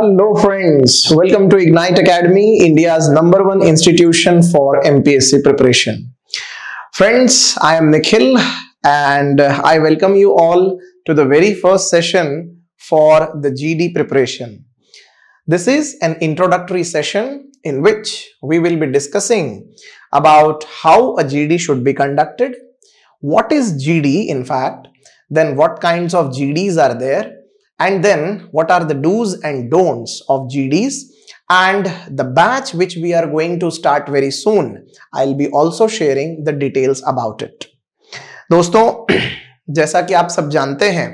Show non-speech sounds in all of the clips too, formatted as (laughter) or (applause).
Hello friends, welcome to Ignite Academy, India's number one institution for MPSC preparation. Friends, I am Nikhil and uh, I welcome you all to the very first session for the GD preparation. This is an introductory session in which we will be discussing about how a GD should be conducted, what is GD in fact, then what kinds of GDs are there, and then what are the do's and don'ts of GDs and the batch which we are going to start very soon. I'll be also sharing the details about it. दोस्तों जैसा कि आप सब जानते हैं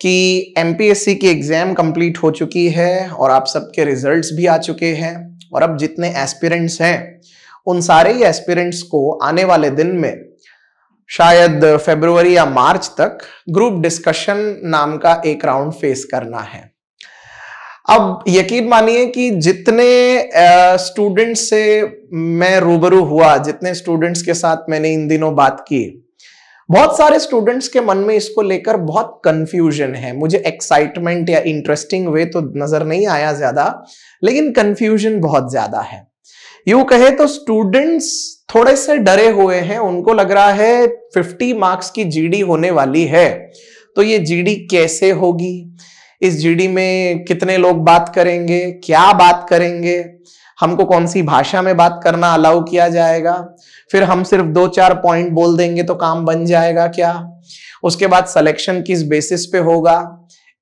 कि M की exam complete हो चुकी है और आप सबके रिजल्ट्स भी आ चुके हैं और अब जितने एस्पिरेंट्स हैं उन सारे ही एस्पिरेंट्स को आने वाले दिन में शायद फेब्रुवरी या मार्च तक ग्रुप डिस्कशन नाम का एक राउंड फेस करना है अब यकीन मानिए कि जितने स्टूडेंट्स से मैं रूबरू हुआ जितने स्टूडेंट्स के साथ मैंने इन दिनों बात की बहुत सारे स्टूडेंट्स के मन में इसको लेकर बहुत कंफ्यूजन है मुझे एक्साइटमेंट या इंटरेस्टिंग वे तो नजर नहीं आया ज्यादा लेकिन कंफ्यूजन बहुत ज्यादा है यू कहे तो स्टूडेंट्स थोड़े से डरे हुए हैं उनको लग रहा है 50 मार्क्स की जीडी होने वाली है तो ये जीडी कैसे होगी इस जीडी में कितने लोग बात करेंगे क्या बात करेंगे हमको कौन सी भाषा में बात करना अलाउ किया जाएगा फिर हम सिर्फ दो चार पॉइंट बोल देंगे तो काम बन जाएगा क्या उसके बाद सिलेक्शन किस बेसिस पे होगा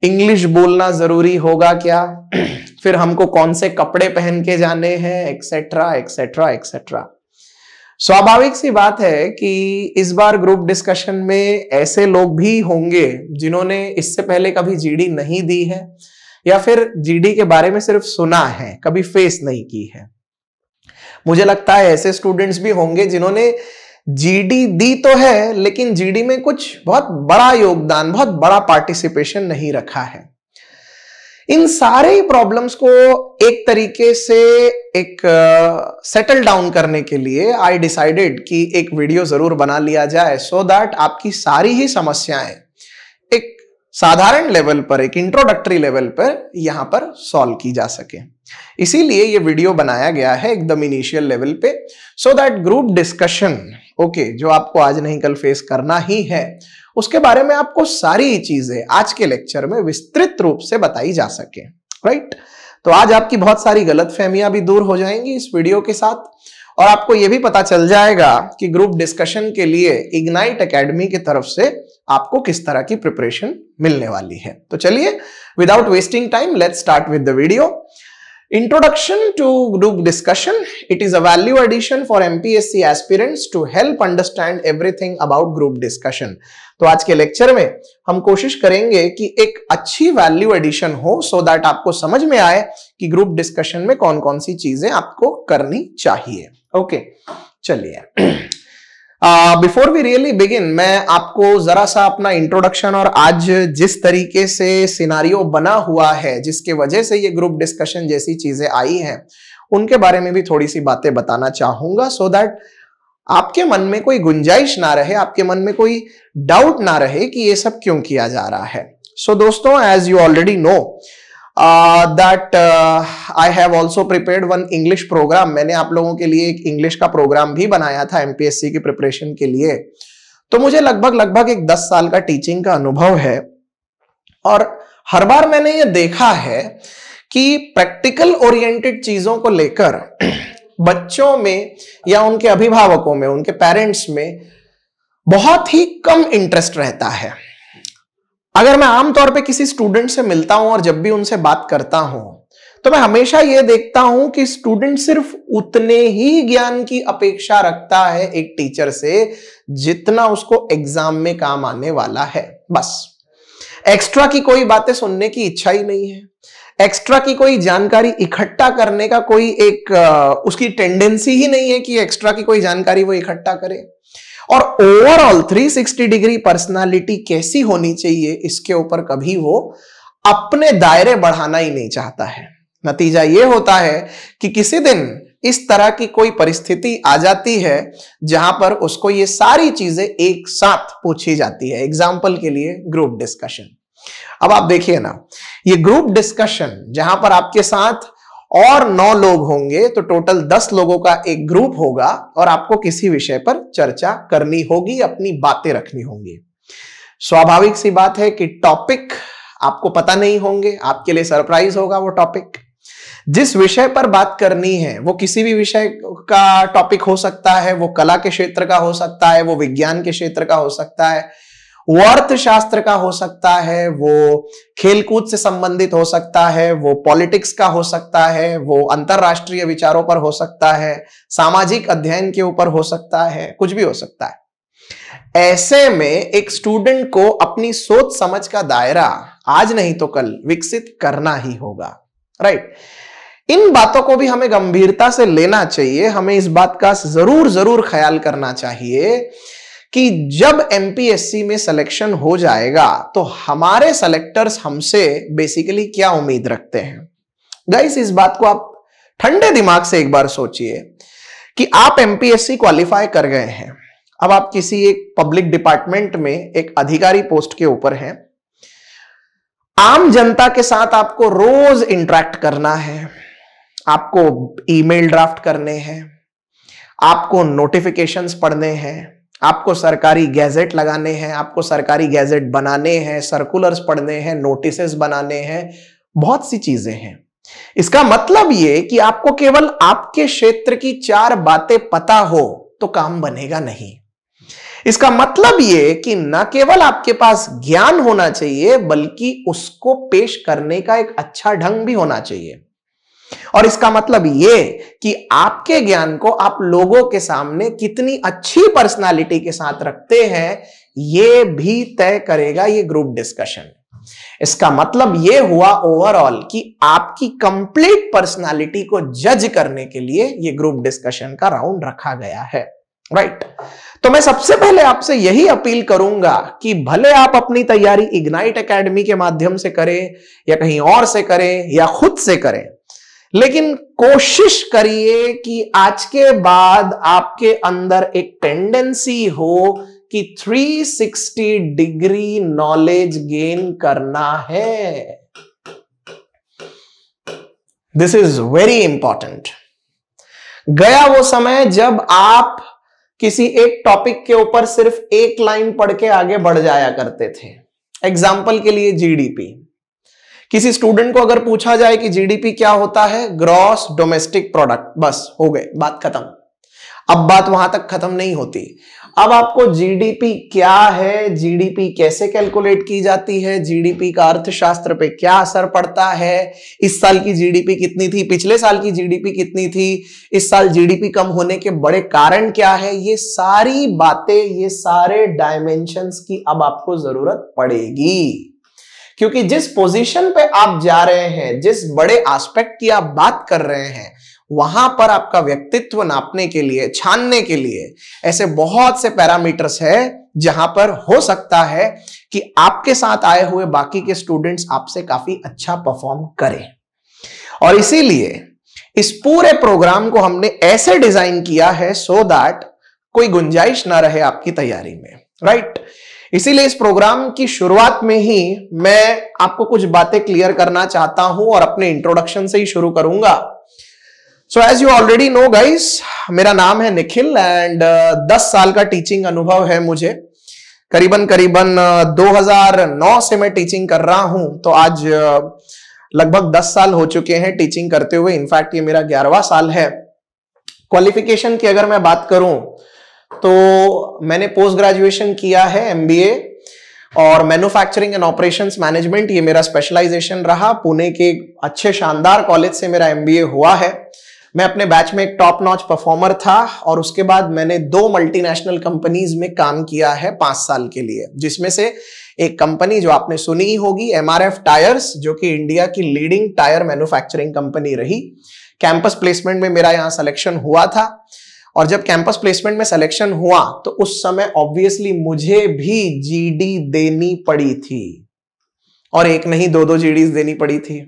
इंग्लिश बोलना जरूरी होगा क्या (clears throat) फिर हमको कौन से कपड़े पहन के जाने हैं एक्सेट्रा एक्सेट्रा एक्सेट्रा स्वाभाविक सी बात है कि इस बार ग्रुप डिस्कशन में ऐसे लोग भी होंगे जिन्होंने इससे पहले कभी जीडी नहीं दी है या फिर जीडी के बारे में सिर्फ सुना है कभी फेस नहीं की है मुझे लगता है ऐसे स्टूडेंट्स भी होंगे जिन्होंने जीडी दी तो है लेकिन जीडी में कुछ बहुत बड़ा योगदान बहुत बड़ा पार्टिसिपेशन नहीं रखा है इन सारे ही प्रॉब्लम्स को एक तरीके से एक सेटल uh, डाउन करने के लिए आई डिसाइडेड कि एक वीडियो जरूर बना लिया जाए सो so दैट आपकी सारी ही समस्याएं साधारण लेवल पर एक इंट्रोडक्टरी लेवल पर यहां पर सॉल्व की जा सके इसीलिए ये वीडियो बनाया गया है एकदम इनिशियल लेवल पे so that group discussion okay जो आपको आज नहीं कल फेस करना ही है उसके बारे में आपको सारी चीजें आज के लेक्चर में विस्तृत रूप से बताई जा सके राइट तो आज आपकी बहुत सारी गलत फहमियां भी दूर हो जाएंगी इस वीडियो के साथ और आपको यह भी पता चल जाएगा कि ग्रुप डिस्कशन के लिए इग्नाइट अकेडमी की तरफ से आपको किस तरह की प्रिपरेशन मिलने वाली है तो चलिए without wasting time let start with the video introduction to group discussion it is a value addition for MPSC aspirants to help understand everything about group discussion तो आज के लेक्चर में हम कोशिश करेंगे कि एक अच्छी वैल्यू एडिशन हो सो so दैट आपको समझ में आए कि ग्रुप डिस्कशन में कौन कौन सी चीजें आपको करनी चाहिए ओके okay, चलिए बिफोर वी रियली बिगिन मैं आपको जरा सा अपना इंट्रोडक्शन और आज जिस तरीके से सिनारियो बना हुआ है जिसके वजह से ये ग्रुप डिस्कशन जैसी चीजें आई हैं उनके बारे में भी थोड़ी सी बातें बताना चाहूंगा सो so दैट आपके मन में कोई गुंजाइश ना रहे आपके मन में कोई डाउट ना रहे कि ये सब क्यों किया जा रहा है सो so, दोस्तों as you already know uh, that uh, I have also prepared one English program. मैंने आप लोगों के लिए एक English का program भी बनाया था MPSC की preparation के लिए तो मुझे लगभग लगभग एक 10 साल का teaching का अनुभव है और हर बार मैंने ये देखा है कि प्रैक्टिकल ओरिएंटेड चीजों को लेकर (clears throat) बच्चों में या उनके अभिभावकों में उनके पेरेंट्स में बहुत ही कम इंटरेस्ट रहता है अगर मैं आमतौर पे किसी स्टूडेंट से मिलता हूं और जब भी उनसे बात करता हूं तो मैं हमेशा ये देखता हूं कि स्टूडेंट सिर्फ उतने ही ज्ञान की अपेक्षा रखता है एक टीचर से जितना उसको एग्जाम में काम आने वाला है बस एक्स्ट्रा की कोई बातें सुनने की इच्छा ही नहीं है एक्स्ट्रा की कोई जानकारी इकट्ठा करने का कोई एक उसकी टेंडेंसी ही नहीं है कि एक्स्ट्रा की कोई जानकारी वो इकट्ठा करे और ओवरऑल 360 डिग्री पर्सनालिटी कैसी होनी चाहिए इसके ऊपर कभी वो अपने दायरे बढ़ाना ही नहीं चाहता है नतीजा ये होता है कि किसी दिन इस तरह की कोई परिस्थिति आ जाती है जहां पर उसको ये सारी चीजें एक साथ पूछी जाती है एग्जाम्पल के लिए ग्रुप डिस्कशन अब आप देखिए ना ये ग्रुप डिस्कशन जहां पर आपके साथ और नौ लोग होंगे तो टोटल दस लोगों का एक ग्रुप होगा और आपको किसी विषय पर चर्चा करनी होगी अपनी बातें रखनी होंगी स्वाभाविक सी बात है कि टॉपिक आपको पता नहीं होंगे आपके लिए सरप्राइज होगा वो टॉपिक जिस विषय पर बात करनी है वो किसी भी विषय का टॉपिक हो सकता है वो कला के क्षेत्र का हो सकता है वो विज्ञान के क्षेत्र का हो सकता है वो अर्थशास्त्र का हो सकता है वो खेलकूद से संबंधित हो सकता है वो पॉलिटिक्स का हो सकता है वो अंतरराष्ट्रीय विचारों पर हो सकता है सामाजिक अध्ययन के ऊपर हो सकता है कुछ भी हो सकता है ऐसे में एक स्टूडेंट को अपनी सोच समझ का दायरा आज नहीं तो कल विकसित करना ही होगा राइट इन बातों को भी हमें गंभीरता से लेना चाहिए हमें इस बात का जरूर जरूर ख्याल करना चाहिए कि जब एमपीएससी में सिलेक्शन हो जाएगा तो हमारे सेलेक्टर्स हमसे बेसिकली क्या उम्मीद रखते हैं गाइस इस बात को आप ठंडे दिमाग से एक बार सोचिए कि आप एमपीएससी क्वालिफाई कर गए हैं अब आप किसी एक पब्लिक डिपार्टमेंट में एक अधिकारी पोस्ट के ऊपर हैं आम जनता के साथ आपको रोज इंटरेक्ट करना है आपको ईमेल ड्राफ्ट करने हैं आपको नोटिफिकेशंस पढ़ने हैं आपको सरकारी गैजेट लगाने हैं आपको सरकारी गैजेट बनाने हैं सर्कुलर्स पढ़ने हैं नोटिस बनाने हैं बहुत सी चीजें हैं इसका मतलब ये कि आपको केवल आपके क्षेत्र की चार बातें पता हो तो काम बनेगा नहीं इसका मतलब ये कि न केवल आपके पास ज्ञान होना चाहिए बल्कि उसको पेश करने का एक अच्छा ढंग भी होना चाहिए और इसका मतलब ये कि आपके ज्ञान को आप लोगों के सामने कितनी अच्छी पर्सनालिटी के साथ रखते हैं ये भी तय करेगा ये ग्रुप डिस्कशन इसका मतलब ये हुआ ओवरऑल कि आपकी कंप्लीट पर्सनालिटी को जज करने के लिए ये ग्रुप डिस्कशन का राउंड रखा गया है राइट right. तो मैं सबसे पहले आपसे यही अपील करूंगा कि भले आप अपनी तैयारी इग्नाइट एकेडमी के माध्यम से करें या कहीं और से करें या खुद से करें लेकिन कोशिश करिए कि आज के बाद आपके अंदर एक टेंडेंसी हो कि 360 डिग्री नॉलेज गेन करना है दिस इज वेरी इंपॉर्टेंट गया वो समय जब आप किसी एक टॉपिक के ऊपर सिर्फ एक लाइन पढ़ के आगे बढ़ जाया करते थे एग्जाम्पल के लिए जीडीपी किसी स्टूडेंट को अगर पूछा जाए कि जीडीपी क्या होता है ग्रॉस डोमेस्टिक प्रोडक्ट बस हो गए बात खत्म अब बात वहां तक खत्म नहीं होती अब आपको जीडीपी क्या है जीडीपी कैसे कैलकुलेट की जाती है जीडीपी का अर्थशास्त्र पे क्या असर पड़ता है इस साल की जीडीपी कितनी थी पिछले साल की जीडीपी कितनी थी इस साल जीडीपी कम होने के बड़े कारण क्या है ये सारी बातें ये सारे डायमेंशंस की अब आपको जरूरत पड़ेगी क्योंकि जिस पोजीशन पे आप जा रहे हैं जिस बड़े एस्पेक्ट की आप बात कर रहे हैं वहां पर आपका व्यक्तित्व नापने के लिए छानने के लिए ऐसे बहुत से पैरामीटर्स है जहां पर हो सकता है कि आपके साथ आए हुए बाकी के स्टूडेंट्स आपसे काफी अच्छा परफॉर्म करें और इसीलिए इस पूरे प्रोग्राम को हमने ऐसे डिजाइन किया है सो so दैट कोई गुंजाइश ना रहे आपकी तैयारी में राइट right? इसीलिए इस प्रोग्राम की शुरुआत में ही मैं आपको कुछ बातें क्लियर करना चाहता हूं और अपने इंट्रोडक्शन से ही शुरू करूंगा so as you already know guys मेरा नाम है निखिल एंड uh, दस साल का टीचिंग अनुभव है मुझे करीबन करीबन 2009 uh, से मैं टीचिंग कर रहा हूं तो आज uh, लगभग 10 साल हो चुके हैं टीचिंग करते हुए इनफैक्ट ये मेरा ग्यारहवा साल है क्वालिफिकेशन की अगर मैं बात करूं तो मैंने पोस्ट ग्रेजुएशन किया है एम और मैन्युफैक्चरिंग एंड ऑपरेशंस मैनेजमेंट ये मेरा स्पेशलाइजेशन रहा पुणे के अच्छे शानदार कॉलेज से मेरा एमबीए हुआ है मैं अपने बैच में एक टॉप नॉच परफॉर्मर था और उसके बाद मैंने दो मल्टीनेशनल कंपनीज में काम किया है पांच साल के लिए जिसमें से एक कंपनी जो आपने सुनी ही होगी एम टायर्स जो कि इंडिया की लीडिंग टायर मैन्युफैक्चरिंग कंपनी रही कैंपस प्लेसमेंट में मेरा यहाँ सिलेक्शन हुआ था और जब कैंपस प्लेसमेंट में सिलेक्शन हुआ तो उस समय ऑब्वियसली मुझे भी जीडी देनी पड़ी थी और एक नहीं दो दो जीडीज देनी पड़ी थी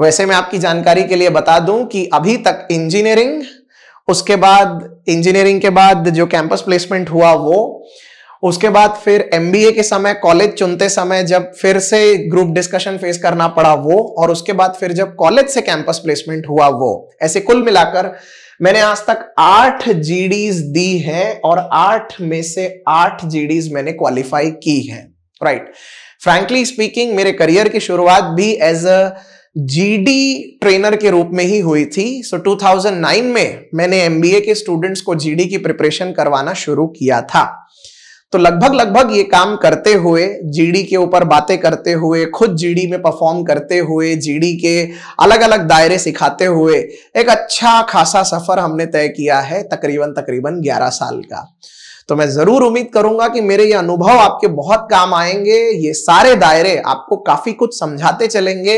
वैसे मैं आपकी जानकारी के लिए बता दूं कि अभी तक इंजीनियरिंग उसके बाद इंजीनियरिंग के बाद जो कैंपस प्लेसमेंट हुआ वो उसके बाद फिर एमबीए के समय कॉलेज चुनते समय जब फिर से ग्रुप डिस्कशन फेस करना पड़ा वो और उसके बाद फिर जब कॉलेज से कैंपस प्लेसमेंट हुआ वो ऐसे कुल मिलाकर मैंने आज तक आठ जीडीज दी है और आठ में से आठ जीडीज मैंने क्वालिफाई की है राइट फ्रैंकली स्पीकिंग मेरे करियर की शुरुआत भी एज अ जीडी ट्रेनर के रूप में ही हुई थी सो so, 2009 में मैंने एमबीए के स्टूडेंट्स को जीडी की प्रिपरेशन करवाना शुरू किया था तो लगभग लगभग ये काम करते हुए जीडी के ऊपर बातें करते हुए खुद जीडी में परफॉर्म करते हुए जीडी के अलग अलग दायरे सिखाते हुए एक अच्छा खासा सफर हमने तय किया है तकरीबन तकरीबन 11 साल का तो मैं जरूर उम्मीद करूंगा कि मेरे ये अनुभव आपके बहुत काम आएंगे ये सारे दायरे आपको काफी कुछ समझाते चलेंगे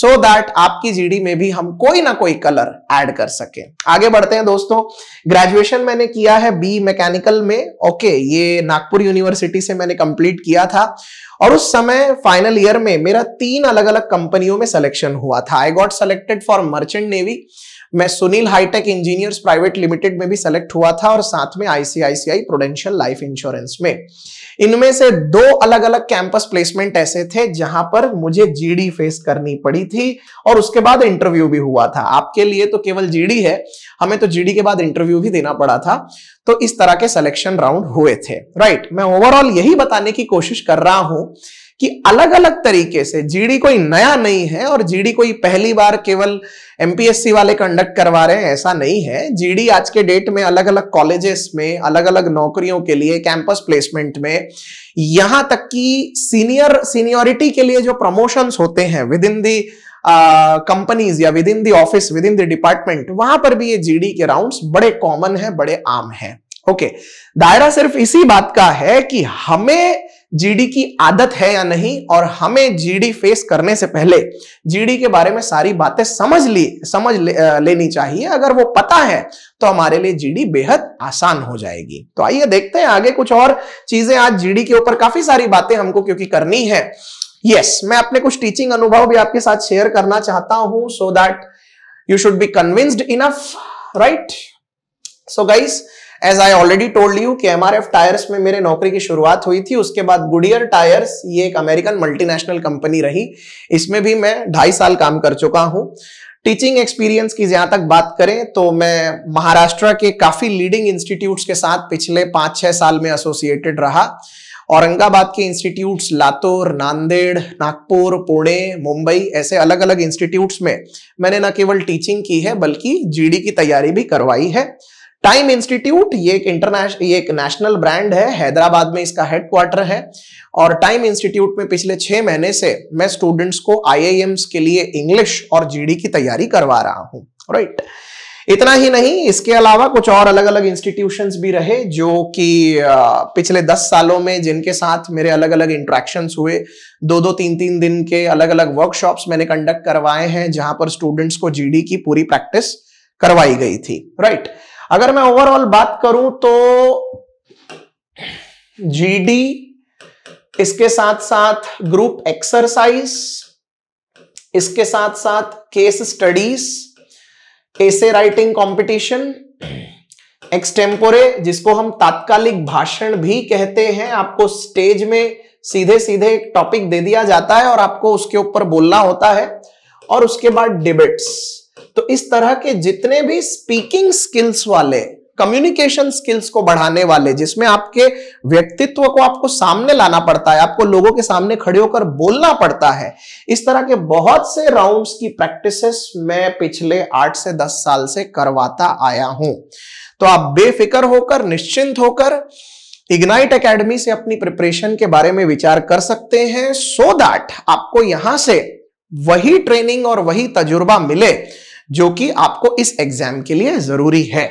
सो so दैट आपकी जीडी में भी हम कोई ना कोई कलर ऐड कर सके आगे बढ़ते हैं दोस्तों ग्रेजुएशन मैंने किया है बी मैकेनिकल में ओके ये नागपुर यूनिवर्सिटी से मैंने कंप्लीट किया था और उस समय फाइनल ईयर में मेरा तीन अलग अलग कंपनियों में सिलेक्शन हुआ था I got selected for merchant navy मैं Sunil Hitech Engineers Private Limited में भी सेलेक्ट हुआ था और साथ में आईसीआईसीआई प्रोडेंशियल लाइफ इंश्योरेंस में इनमें से दो अलग अलग कैंपस प्लेसमेंट ऐसे थे जहां पर मुझे जीडी फेस करनी पड़ी थी और उसके बाद इंटरव्यू भी हुआ था आपके लिए तो केवल जीडी है हमें तो जीडी के बाद इंटरव्यू भी देना पड़ा था तो इस तरह के सिलेक्शन राउंड हुए थे राइट मैं ओवरऑल यही बताने की कोशिश कर रहा हूं कि अलग अलग तरीके से जीडी कोई नया नहीं है और जीडी कोई पहली बार केवल एमपीएससी वाले कंडक्ट करवा रहे हैं ऐसा नहीं है जीडी आज के डेट में अलग अलग कॉलेजेस में अलग अलग नौकरियों के लिए कैंपस प्लेसमेंट में यहां तक कि सीनियर सीनियोरिटी के लिए जो प्रमोशंस होते हैं विद इन दी कंपनीज या within the office within the department वहां पर भी ये जीडी के राउंड्स बड़े कॉमन है बड़े आम है ओके okay. दायरा सिर्फ इसी बात का है कि हमें जीडी की आदत है या नहीं और हमें जीडी फेस करने से पहले जीडी के बारे में सारी बातें समझ ली समझ ले, लेनी चाहिए अगर वो पता है तो हमारे लिए जीडी बेहद आसान हो जाएगी तो आइए देखते हैं आगे कुछ और चीजें आज जीडी के ऊपर काफी सारी बातें हमको क्योंकि करनी है यस yes, मैं अपने कुछ टीचिंग अनुभव भी आपके साथ शेयर करना चाहता हूं so that you should be convinced enough right so guys as I already told you कि एमआरएफ टायर्स में मेरे नौकरी की शुरुआत हुई थी उसके बाद गुडियर टायर्स ये एक अमेरिकन मल्टीनेशनल कंपनी रही इसमें भी मैं ढाई साल काम कर चुका हूं टीचिंग एक्सपीरियंस की जहां तक बात करें तो मैं महाराष्ट्र के काफी लीडिंग इंस्टीट्यूट्स के साथ पिछले पांच छह साल में एसोसिएटेड रहा औरंगाबाद के इंस्टीट्यूट्स लातूर नांदेड़ नागपुर पुणे मुंबई ऐसे अलग अलग इंस्टीट्यूट्स में मैंने न केवल टीचिंग की है बल्कि जीडी की तैयारी भी करवाई है टाइम इंस्टीट्यूट ये एक इंटरनेशनल ये एक नेशनल ब्रांड है हैदराबाद में इसका हेडक्वार्टर है और टाइम इंस्टीट्यूट में पिछले छह महीने से मैं स्टूडेंट्स को आई के लिए इंग्लिश और जीडी की तैयारी करवा रहा हूं राइट इतना ही नहीं इसके अलावा कुछ और अलग अलग इंस्टीट्यूशन भी रहे जो कि पिछले दस सालों में जिनके साथ मेरे अलग अलग इंट्रैक्शन हुए दो दो तीन तीन दिन के अलग अलग वर्कशॉप्स मैंने कंडक्ट करवाए हैं जहां पर स्टूडेंट्स को जीडी की पूरी प्रैक्टिस करवाई गई थी राइट right? अगर मैं ओवरऑल बात करूं तो जीडी इसके साथ साथ ग्रुप एक्सरसाइज इसके साथ साथ case studies essay writing competition extempore जिसको हम तात्कालिक भाषण भी कहते हैं आपको स्टेज में सीधे सीधे एक टॉपिक दे दिया जाता है और आपको उसके ऊपर बोलना होता है और उसके बाद डिबेट्स तो इस तरह के जितने भी स्पीकिंग स्किल्स वाले कम्युनिकेशन स्किल्स को बढ़ाने वाले जिसमें आपके व्यक्तित्व को आपको सामने लाना पड़ता है आपको लोगों के सामने खड़े होकर बोलना पड़ता है इस तरह के बहुत से राउंड्स की प्रैक्टिसेस मैं पिछले आठ से दस साल से करवाता आया हूं तो आप बेफिक्र होकर निश्चिंत होकर इग्नाइट एकेडमी से अपनी प्रिपरेशन के बारे में विचार कर सकते हैं सो so दैट आपको यहां से वही ट्रेनिंग और वही तजुर्बा मिले जो कि आपको इस एग्जाम के लिए जरूरी है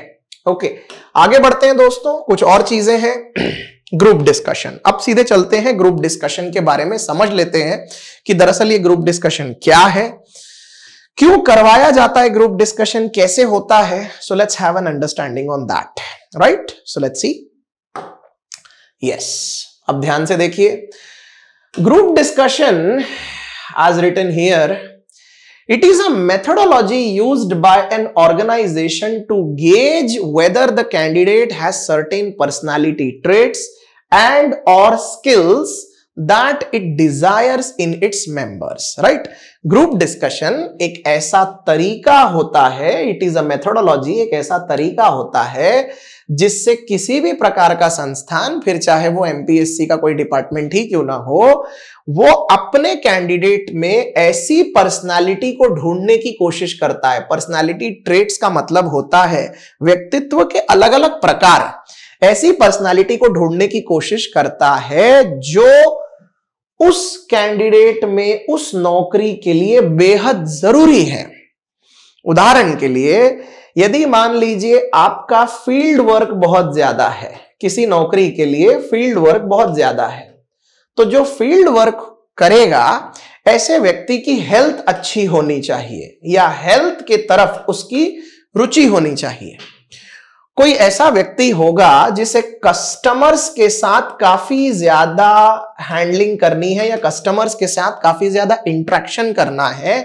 ओके आगे बढ़ते हैं दोस्तों कुछ और चीजें हैं ग्रुप (clears throat) डिस्कशन अब सीधे चलते हैं ग्रुप डिस्कशन के बारे में समझ लेते हैं कि दरअसल ये ग्रुप डिस्कशन क्या है क्यों करवाया जाता है ग्रुप डिस्कशन कैसे होता है so let's have an understanding on that right so let's see yes अब ध्यान से देखिए group discussion as written here It is a methodology used by an organization to gauge whether the candidate has certain personality traits and or skills that it desires in its members, right? Group discussion एक ऐसा तरीका होता है it is a methodology एक ऐसा तरीका होता है जिससे किसी भी प्रकार का संस्थान फिर चाहे वो एमपीएससी का कोई डिपार्टमेंट ही क्यों ना हो वो अपने कैंडिडेट में ऐसी पर्सनालिटी को ढूंढने की कोशिश करता है पर्सनालिटी ट्रेट्स का मतलब होता है व्यक्तित्व के अलग अलग प्रकार ऐसी पर्सनालिटी को ढूंढने की कोशिश करता है जो उस कैंडिडेट में उस नौकरी के लिए बेहद जरूरी है उदाहरण के लिए यदि मान लीजिए आपका फील्ड वर्क बहुत ज्यादा है किसी नौकरी के लिए फील्ड वर्क बहुत ज्यादा है तो जो फील्ड वर्क करेगा ऐसे व्यक्ति की हेल्थ अच्छी होनी चाहिए या हेल्थ के तरफ उसकी रुचि होनी चाहिए कोई ऐसा व्यक्ति होगा जिसे कस्टमर्स के साथ काफी ज्यादा हैंडलिंग करनी है या कस्टमर्स के साथ काफी ज्यादा इंट्रैक्शन करना है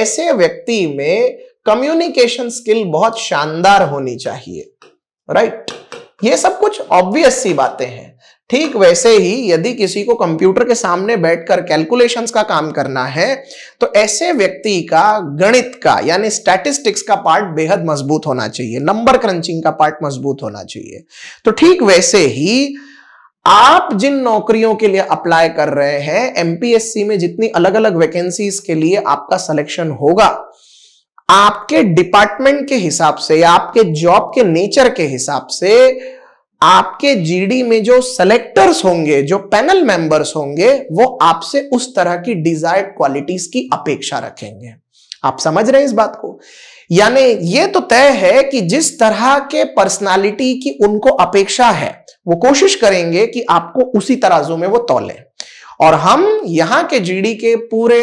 ऐसे व्यक्ति में कम्युनिकेशन स्किल बहुत शानदार होनी चाहिए राइट right? ये सब कुछ ऑब्वियस सी बातें हैं ठीक वैसे ही यदि किसी को कंप्यूटर के सामने बैठकर कैलकुलेशंस का काम करना है तो ऐसे व्यक्ति का गणित का यानी स्टैटिस्टिक्स का पार्ट बेहद मजबूत होना चाहिए नंबर क्रंचिंग का पार्ट मजबूत होना चाहिए तो ठीक वैसे ही आप जिन नौकरियों के लिए अप्लाई कर रहे हैं एमपीएससी में जितनी अलग अलग वैकेंसीज के लिए आपका सिलेक्शन होगा आपके डिपार्टमेंट के हिसाब से या आपके जॉब के नेचर के हिसाब से आपके जीडी में जो सेलेक्टर्स होंगे जो पैनल मेंबर्स होंगे वो आपसे उस तरह की डिजायर्ड क्वालिटीज की अपेक्षा रखेंगे आप समझ रहे हैं इस बात को यानी ये तो तय है कि जिस तरह के पर्सनालिटी की उनको अपेक्षा है वो कोशिश करेंगे कि आपको उसी तराजू में वो तोले और हम यहां के जीडी के पूरे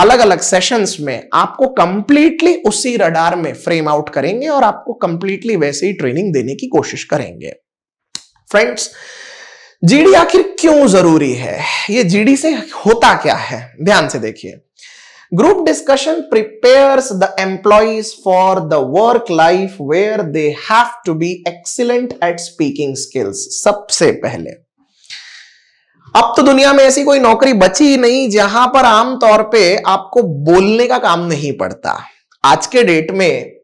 अलग अलग सेशंस में आपको कंप्लीटली उसी रडार में फ्रेम आउट करेंगे और आपको कंप्लीटली वैसे ही ट्रेनिंग देने की कोशिश करेंगे फ्रेंड्स जीडी आखिर क्यों जरूरी है ये जीडी से होता क्या है ध्यान से देखिए group discussion prepares the employees for the work life where they have to be excellent at speaking skills सबसे पहले अब तो दुनिया में ऐसी कोई नौकरी बची ही नहीं जहां पर आमतौर पे आपको बोलने का काम नहीं पड़ता आज के डेट में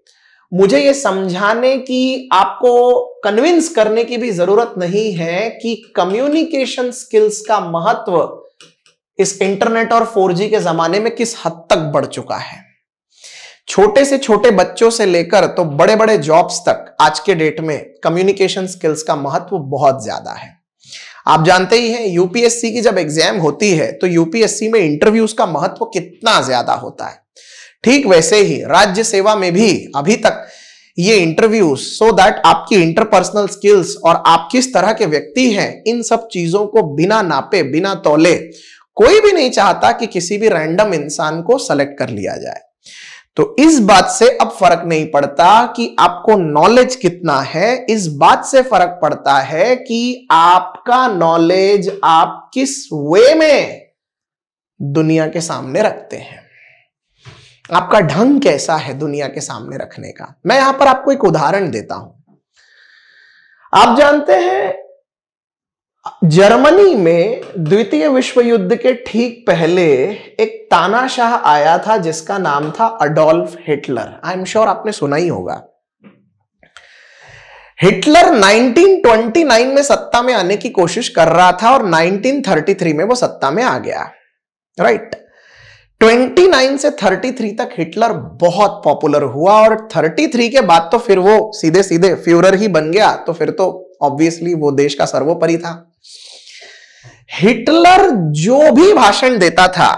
मुझे ये समझाने की आपको कन्विंस करने की भी जरूरत नहीं है कि कम्युनिकेशन स्किल्स का महत्व इस इंटरनेट और 4G के जमाने में किस हद तक बढ़ चुका है छोटे से छोटे बच्चों से लेकर तो बड़े बड़े जॉब्स तक आज के डेट में कम्युनिकेशन स्किल्स का महत्व बहुत ज्यादा है आप जानते ही हैं यूपीएससी की जब एग्जाम होती है तो यूपीएससी में इंटरव्यूज का महत्व कितना ज्यादा होता है ठीक वैसे ही राज्य सेवा में भी अभी तक ये इंटरव्यूज सो दैट आपकी इंटरपर्सनल स्किल्स और आप किस तरह के व्यक्ति हैं इन सब चीजों को बिना नापे बिना तोले कोई भी नहीं चाहता कि किसी भी रैंडम इंसान को सेलेक्ट कर लिया जाए तो इस बात से अब फर्क नहीं पड़ता कि आपको नॉलेज कितना है इस बात से फर्क पड़ता है कि आपका नॉलेज आप किस वे में दुनिया के सामने रखते हैं आपका ढंग कैसा है दुनिया के सामने रखने का मैं यहां पर आपको एक उदाहरण देता हूं आप जानते हैं जर्मनी में द्वितीय विश्व युद्ध के ठीक पहले एक तानाशाह आया था जिसका नाम था Adolf Hitler I am sure आपने सुना ही होगा हिटलर 1929 में सत्ता में आने की कोशिश कर रहा था और 1933 में वो सत्ता में आ गया राइट right? 29 से 33 तक हिटलर बहुत पॉपुलर हुआ और 33 के बाद तो फिर वो सीधे सीधे फ्यूरर ही बन गया तो फिर तो ऑब्वियसली वो देश का सर्वोपरि था हिटलर जो भी भाषण देता था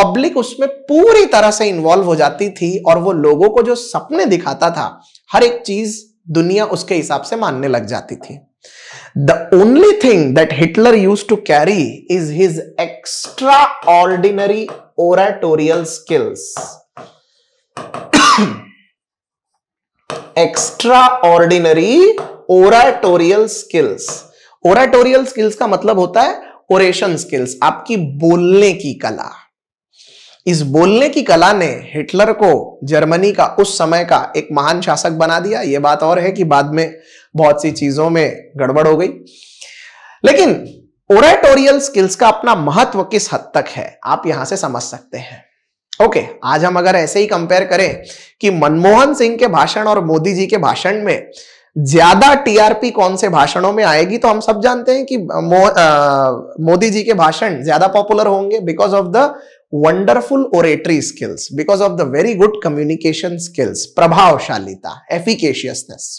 पब्लिक उसमें पूरी तरह से इन्वॉल्व हो जाती थी और वो लोगों को जो सपने दिखाता था हर एक चीज दुनिया उसके हिसाब से मानने लग जाती थी the only thing that Hitler use to carry is his extraordinary skills extraordinary oratorial skills oratorial skills का मतलब होता है ओरेशन स्किल्स आपकी बोलने की कला इस बोलने की कला ने हिटलर को जर्मनी का उस समय का एक महान शासक बना दिया यह बात और है कि बाद में बहुत सी चीजों में गड़बड़ हो गई लेकिन ओरेटोरियल स्किल्स का अपना महत्व किस हद तक है आप यहां से समझ सकते हैं ओके okay, आज हम अगर ऐसे ही कंपेयर करें कि मनमोहन सिंह के भाषण और मोदी जी के भाषण में ज्यादा टीआरपी कौन से भाषणों में आएगी तो हम सब जानते हैं कि मो, आ, मोदी जी के भाषण ज्यादा पॉपुलर होंगे because of the wonderful oratory skills because of the very good communication skills प्रभावशालीता एफिकेशियसनेस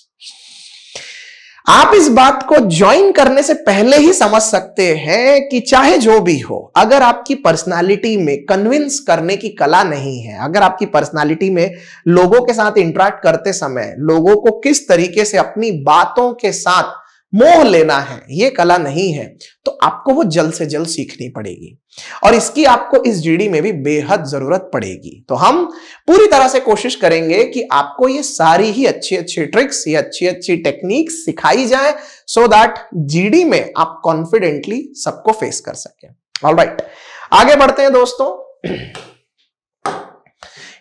आप इस बात को ज्वाइन करने से पहले ही समझ सकते हैं कि चाहे जो भी हो अगर आपकी पर्सनालिटी में कन्विंस करने की कला नहीं है अगर आपकी पर्सनालिटी में लोगों के साथ इंटरेक्ट करते समय लोगों को किस तरीके से अपनी बातों के साथ मोह लेना है ये कला नहीं है तो आपको वो जल्द से जल्द सीखनी पड़ेगी और इसकी आपको इस जीडी में भी बेहद जरूरत पड़ेगी तो हम पूरी तरह से कोशिश करेंगे कि आपको ये सारी ही अच्छी अच्छी ट्रिक्स ये अच्छी अच्छी टेक्निक सिखाई जाए सो दैट जीडी में आप कॉन्फिडेंटली सबको फेस कर सके ऑल right. आगे बढ़ते हैं दोस्तों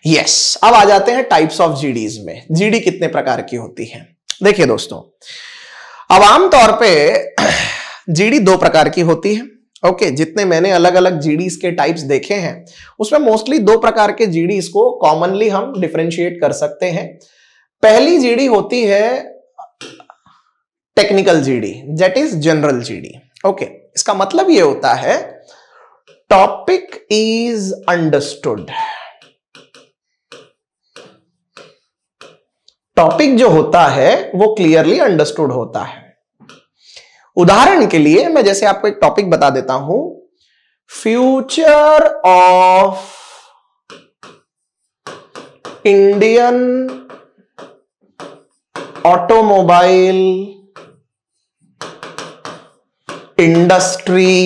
यस yes, अब आ जाते हैं टाइप्स ऑफ जीडीज में जीडी कितने प्रकार की होती है देखिए दोस्तों अब आमतौर पे जीडी दो प्रकार की होती है ओके okay, जितने मैंने अलग अलग जीडीज के टाइप्स देखे हैं उसमें मोस्टली दो प्रकार के जीडीज को कॉमनली हम डिफ्रेंशिएट कर सकते हैं पहली जीडी होती है technical GD that is general GD okay इसका मतलब यह होता है टॉपिक इज अंडरस्टूड टॉपिक जो होता है वो क्लियरली अंडरस्टूड होता है उदाहरण के लिए मैं जैसे आपको एक टॉपिक बता देता हूं future of Indian automobile industry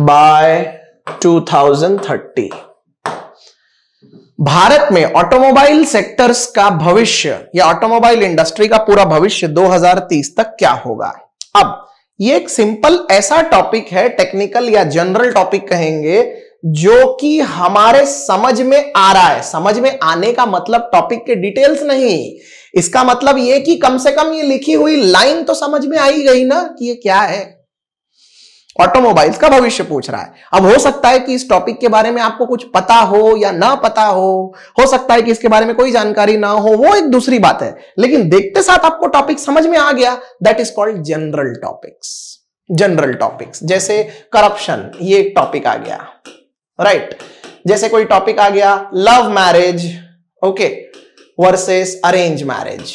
by 2030 Bharat में ऑटोमोबाइल सेक्टर्स का भविष्य या ऑटोमोबाइल इंडस्ट्री का पूरा भविष्य 2030 तक क्या होगा अब ये एक सिंपल ऐसा टॉपिक है टेक्निकल या जनरल टॉपिक कहेंगे जो कि हमारे समझ में आ रहा है समझ में आने का मतलब टॉपिक के डिटेल्स नहीं इसका मतलब ये कि कम से कम ये लिखी हुई लाइन तो समझ में आई गई ना कि ये क्या है ऑटोमोबाइल्स का भविष्य पूछ रहा है अब हो सकता है कि इस टॉपिक के बारे में आपको कुछ पता हो या ना पता हो हो सकता है कि इसके बारे में कोई जानकारी ना हो वो एक दूसरी बात है लेकिन देखते साथ आपको टॉपिक समझ में आ गया that is called general topics general topics जैसे करप्शन ये एक टॉपिक आ गया राइट right. जैसे कोई टॉपिक आ गया love marriage okay versus arrange marriage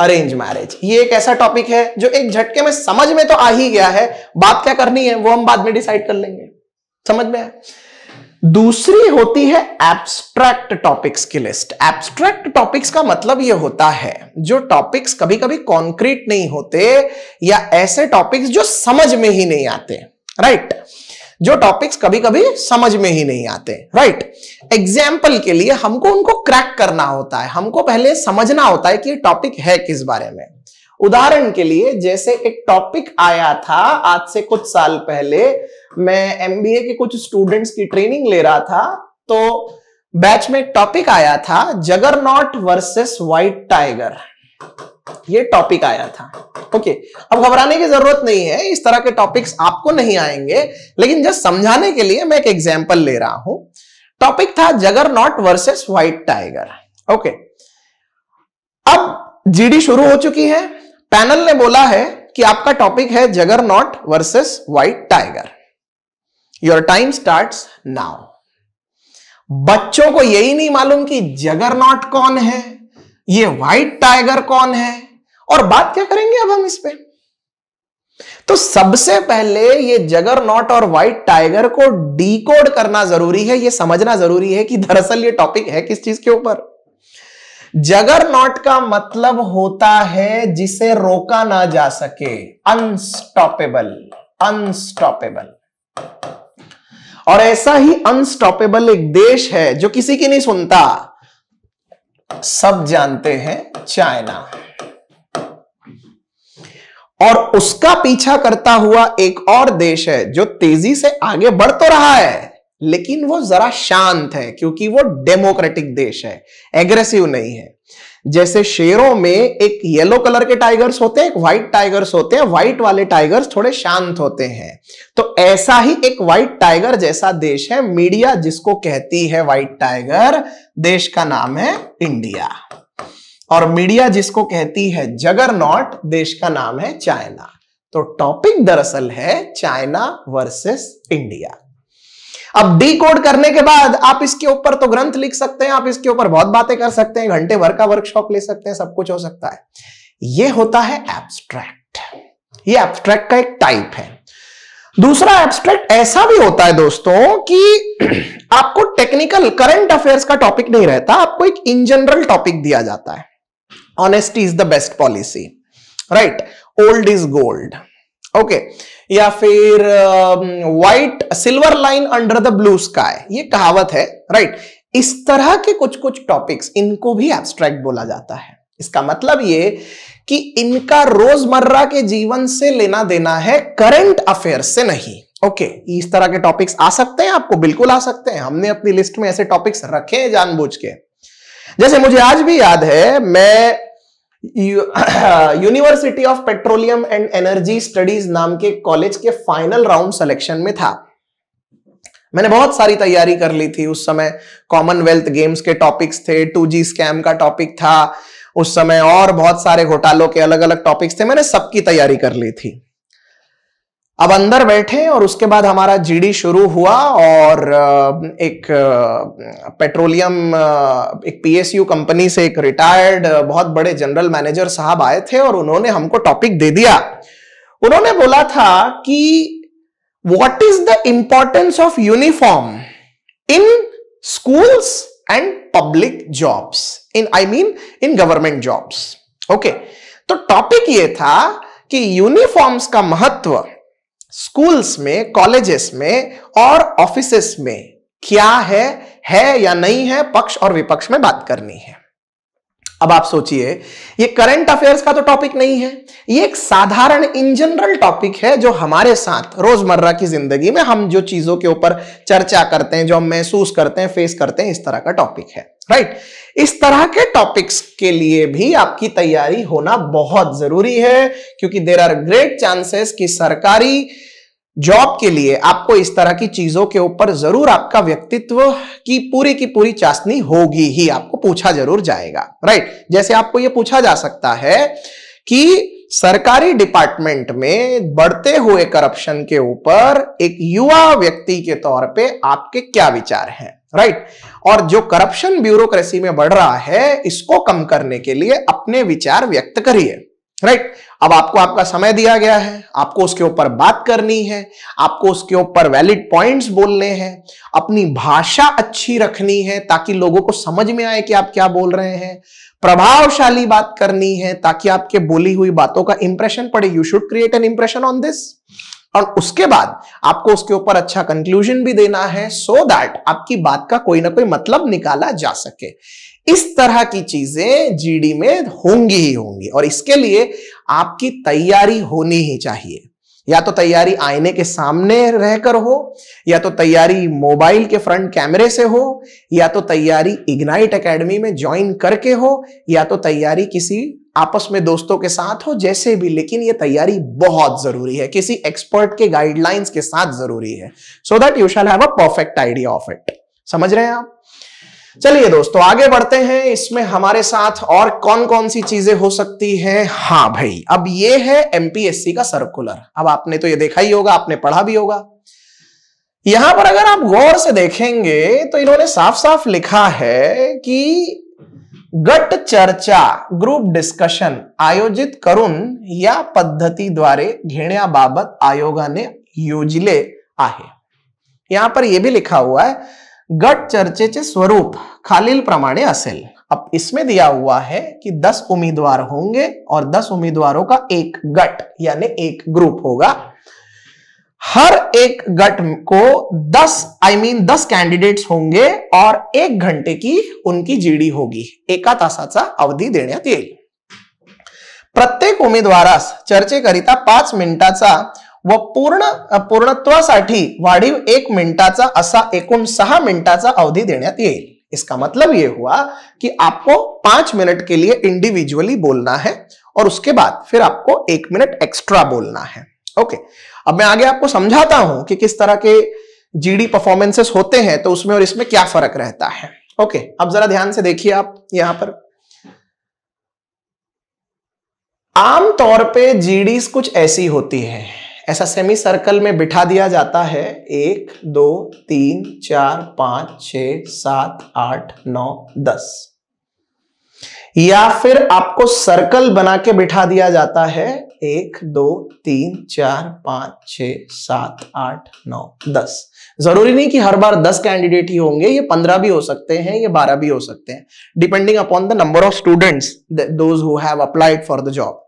arrange marriage ये एक ऐसा टॉपिक है जो एक झटके में समझ में तो आ ही गया है बात क्या करनी है वो हम बाद में डिसाइड कर लेंगे समझ में दूसरी होती है एब्स्ट्रैक्ट टॉपिक्स की लिस्ट एब्स्ट्रैक्ट टॉपिक्स का मतलब यह होता है जो टॉपिक्स कभी कभी कॉन्क्रीट नहीं होते या ऐसे टॉपिक्स जो समझ में ही नहीं आते राइट right? जो टॉपिक्स कभी कभी समझ में ही नहीं आते राइट right? एग्जाम्पल के लिए हमको उनको क्रैक करना होता है हमको पहले समझना होता है कि टॉपिक है किस बारे में उदाहरण के लिए जैसे एक टॉपिक आया था आज से कुछ साल पहले मैं एमबीए के कुछ स्टूडेंट्स की ट्रेनिंग ले रहा था तो बैच में टॉपिक आया था जगरनॉट वर्सेस व्हाइट टाइगर ये टॉपिक आया था ओके अब घबराने की जरूरत नहीं है इस तरह के टॉपिक्स आपको नहीं आएंगे लेकिन जस्ट समझाने के लिए मैं एक एग्जाम्पल ले रहा हूं टॉपिक था juggernaut versus white tiger okay अब जीडी शुरू हो चुकी है पैनल ने बोला है कि आपका टॉपिक है juggernaut versus white tiger your time start now बच्चों को यही नहीं मालूम कि जगर कौन है ये व्हाइट टाइगर कौन है और बात क्या करेंगे अब हम इस पर तो सबसे पहले ये जगर नॉट और व्हाइट टाइगर को डीकोड करना जरूरी है ये समझना जरूरी है कि दरअसल ये टॉपिक है किस चीज के ऊपर जगर नॉट का मतलब होता है जिसे रोका ना जा सके अनस्टॉपेबल अनस्टॉपेबल और ऐसा ही अनस्टॉपेबल एक देश है जो किसी की नहीं सुनता सब जानते हैं चाइना और उसका पीछा करता हुआ एक और देश है जो तेजी से आगे बढ़ तो रहा है लेकिन वो जरा शांत है क्योंकि वो डेमोक्रेटिक देश है एग्रेसिव नहीं है जैसे शेरों में एक येलो कलर के टाइगर्स होते हैं एक व्हाइट टाइगर्स होते हैं व्हाइट वाले टाइगर्स थोड़े शांत होते हैं तो ऐसा ही एक व्हाइट टाइगर जैसा देश है मीडिया जिसको कहती है व्हाइट टाइगर देश का नाम है इंडिया और मीडिया जिसको कहती है नॉट देश का नाम है चाइना तो टॉपिक दरअसल है चाइना वर्सेस इंडिया अब डी कोड करने के बाद आप इसके ऊपर तो ग्रंथ लिख सकते हैं आप इसके ऊपर बहुत बातें कर सकते हैं घंटे भर का वर्कशॉप ले सकते हैं सब कुछ हो सकता है ये होता है एब्स्ट्रैक्ट ये एब्स्ट्रैक्ट का एक टाइप है दूसरा एब्स्ट्रैक्ट ऐसा भी होता है दोस्तों कि (clears throat) आपको टेक्निकल करंट अफेयर्स का टॉपिक नहीं रहता आपको एक इन जनरल टॉपिक दिया जाता है honesty is the best policy right old is gold okay या फिर white silver line under the blue sky ये कहावत है राइट इस तरह के कुछ कुछ टॉपिक्स इनको भी एब्स्ट्रैक्ट बोला जाता है इसका मतलब ये कि इनका रोजमर्रा के जीवन से लेना देना है करंट अफेयर से नहीं ओके okay, इस तरह के टॉपिक्स आ सकते हैं आपको बिल्कुल आ सकते हैं हमने अपनी लिस्ट में ऐसे टॉपिक्स रखे हैं जानबूझ के जैसे मुझे आज भी याद है मैं University of Petroleum and Energy Studies नाम के कॉलेज के फाइनल राउंड सिलेक्शन में था मैंने बहुत सारी तैयारी कर ली थी उस समय कॉमनवेल्थ गेम्स के टॉपिक्स थे टू जी स्कैम का टॉपिक था उस समय और बहुत सारे घोटालों के अलग अलग टॉपिक्स थे मैंने सबकी तैयारी कर ली थी अब अंदर बैठे और उसके बाद हमारा जीडी शुरू हुआ और एक पेट्रोलियम एक पीएसयू कंपनी से एक रिटायर्ड बहुत बड़े जनरल मैनेजर साहब आए थे और उन्होंने हमको टॉपिक दे दिया उन्होंने बोला था कि what is the importance of uniform in schools and public jobs in I mean in government jobs okay तो टॉपिक ये था कि यूनिफॉर्म्स का महत्व स्कूल्स में कॉलेजेस में और ऑफिस में क्या है है या नहीं है पक्ष और विपक्ष में बात करनी है अब आप सोचिए ये करंट अफेयर्स का तो टॉपिक नहीं है ये एक साधारण इन जनरल टॉपिक है जो हमारे साथ रोजमर्रा की जिंदगी में हम जो चीजों के ऊपर चर्चा करते हैं जो हम महसूस करते हैं फेस करते हैं इस तरह का टॉपिक है राइट इस तरह के टॉपिक्स के लिए भी आपकी तैयारी होना बहुत जरूरी है क्योंकि देर आर ग्रेट चांसेस कि सरकारी जॉब के लिए आपको इस तरह की चीजों के ऊपर जरूर आपका व्यक्तित्व की पूरी की पूरी चाशनी होगी ही आपको पूछा जरूर जाएगा राइट जैसे आपको यह पूछा जा सकता है कि सरकारी डिपार्टमेंट में बढ़ते हुए करप्शन के ऊपर एक युवा व्यक्ति के तौर पे आपके क्या विचार हैं राइट और जो करप्शन ब्यूरोक्रेसी में बढ़ रहा है इसको कम करने के लिए अपने विचार व्यक्त करिए राइट अब आपको आपका समय दिया गया है आपको उसके ऊपर बात करनी है आपको उसके ऊपर वैलिड पॉइंट्स बोलने हैं अपनी भाषा अच्छी रखनी है ताकि लोगों को समझ में आए कि आप क्या बोल रहे हैं प्रभावशाली बात करनी है ताकि आपके बोली हुई बातों का इंप्रेशन पड़े you should create an impression on this और उसके बाद आपको उसके ऊपर अच्छा कंक्लूजन भी देना है सो so दैट आपकी बात का कोई ना कोई मतलब निकाला जा सके इस तरह की चीजें जीडी में होंगी ही होंगी और इसके लिए आपकी तैयारी होनी ही चाहिए या तो तैयारी आईने के सामने रहकर हो या तो तैयारी मोबाइल के फ्रंट कैमरे से हो या तो तैयारी इग्नाइट एकेडमी में ज्वाइन करके हो या तो तैयारी किसी आपस में दोस्तों के साथ हो जैसे भी लेकिन ये तैयारी बहुत जरूरी है किसी एक्सपर्ट के गाइडलाइंस के साथ जरूरी है so that you shall have a perfect idea of it समझ रहे हैं आप चलिए दोस्तों आगे बढ़ते हैं इसमें हमारे साथ और कौन कौन सी चीजें हो सकती हैं हाँ भाई अब ये है एमपीएससी का सर्कुलर अब आपने तो ये देखा ही होगा आपने पढ़ा भी होगा यहां पर अगर आप गौर से देखेंगे तो इन्होंने साफ साफ लिखा है कि गट चर्चा ग्रुप डिस्कशन आयोजित करुण या पद्धति बाबत आयोग ने योजले आ यहां पर यह भी लिखा हुआ है गट के स्वरूप प्रमाणे असेल अब इसमें दिया हुआ है कि 10 उम्मीदवार होंगे और 10 उम्मीदवारों का एक गट यानी एक ग्रुप होगा हर एक गट को 10 आई मीन 10 कैंडिडेट्स होंगे और एक घंटे की उनकी जीडी होगी एका अवधि अवधी देण्यात प्रत्येक उम्मीदवार चर्चे चर्चेकरिता पांच मिनटा व पूर्ण पूर्णत्वासाठी वाढीव एक मिनिटाचा असा एकूण सहा मिनिटाचा अवधि देण्यात येईल इसका मतलब ये हुआ कि आपको पांच मिनट के लिए इंडिविजुअली बोलना है और उसके बाद फिर आपको एक मिनट एक्स्ट्रा बोलना है ओके अब मैं आगे आपको समझाता हूं कि किस तरह के जीडी परफॉर्मेंसेस होते हैं तो उसमें और इसमें क्या फर्क रहता है ओके अब जरा ध्यान से देखिए आप यहां पर आमतौर पर जीडी कुछ ऐसी होती है ऐसा सेमी सर्कल में बिठा दिया जाता है एक दो तीन चार पांच छ सात आठ नौ दस या फिर आपको सर्कल बना के बिठा दिया जाता है एक दो तीन चार पांच छ सात आठ नौ दस जरूरी नहीं कि हर बार दस कैंडिडेट ही होंगे ये पंद्रह भी हो सकते हैं ये बारह भी हो सकते हैं depending upon the number of students those who have applied for the job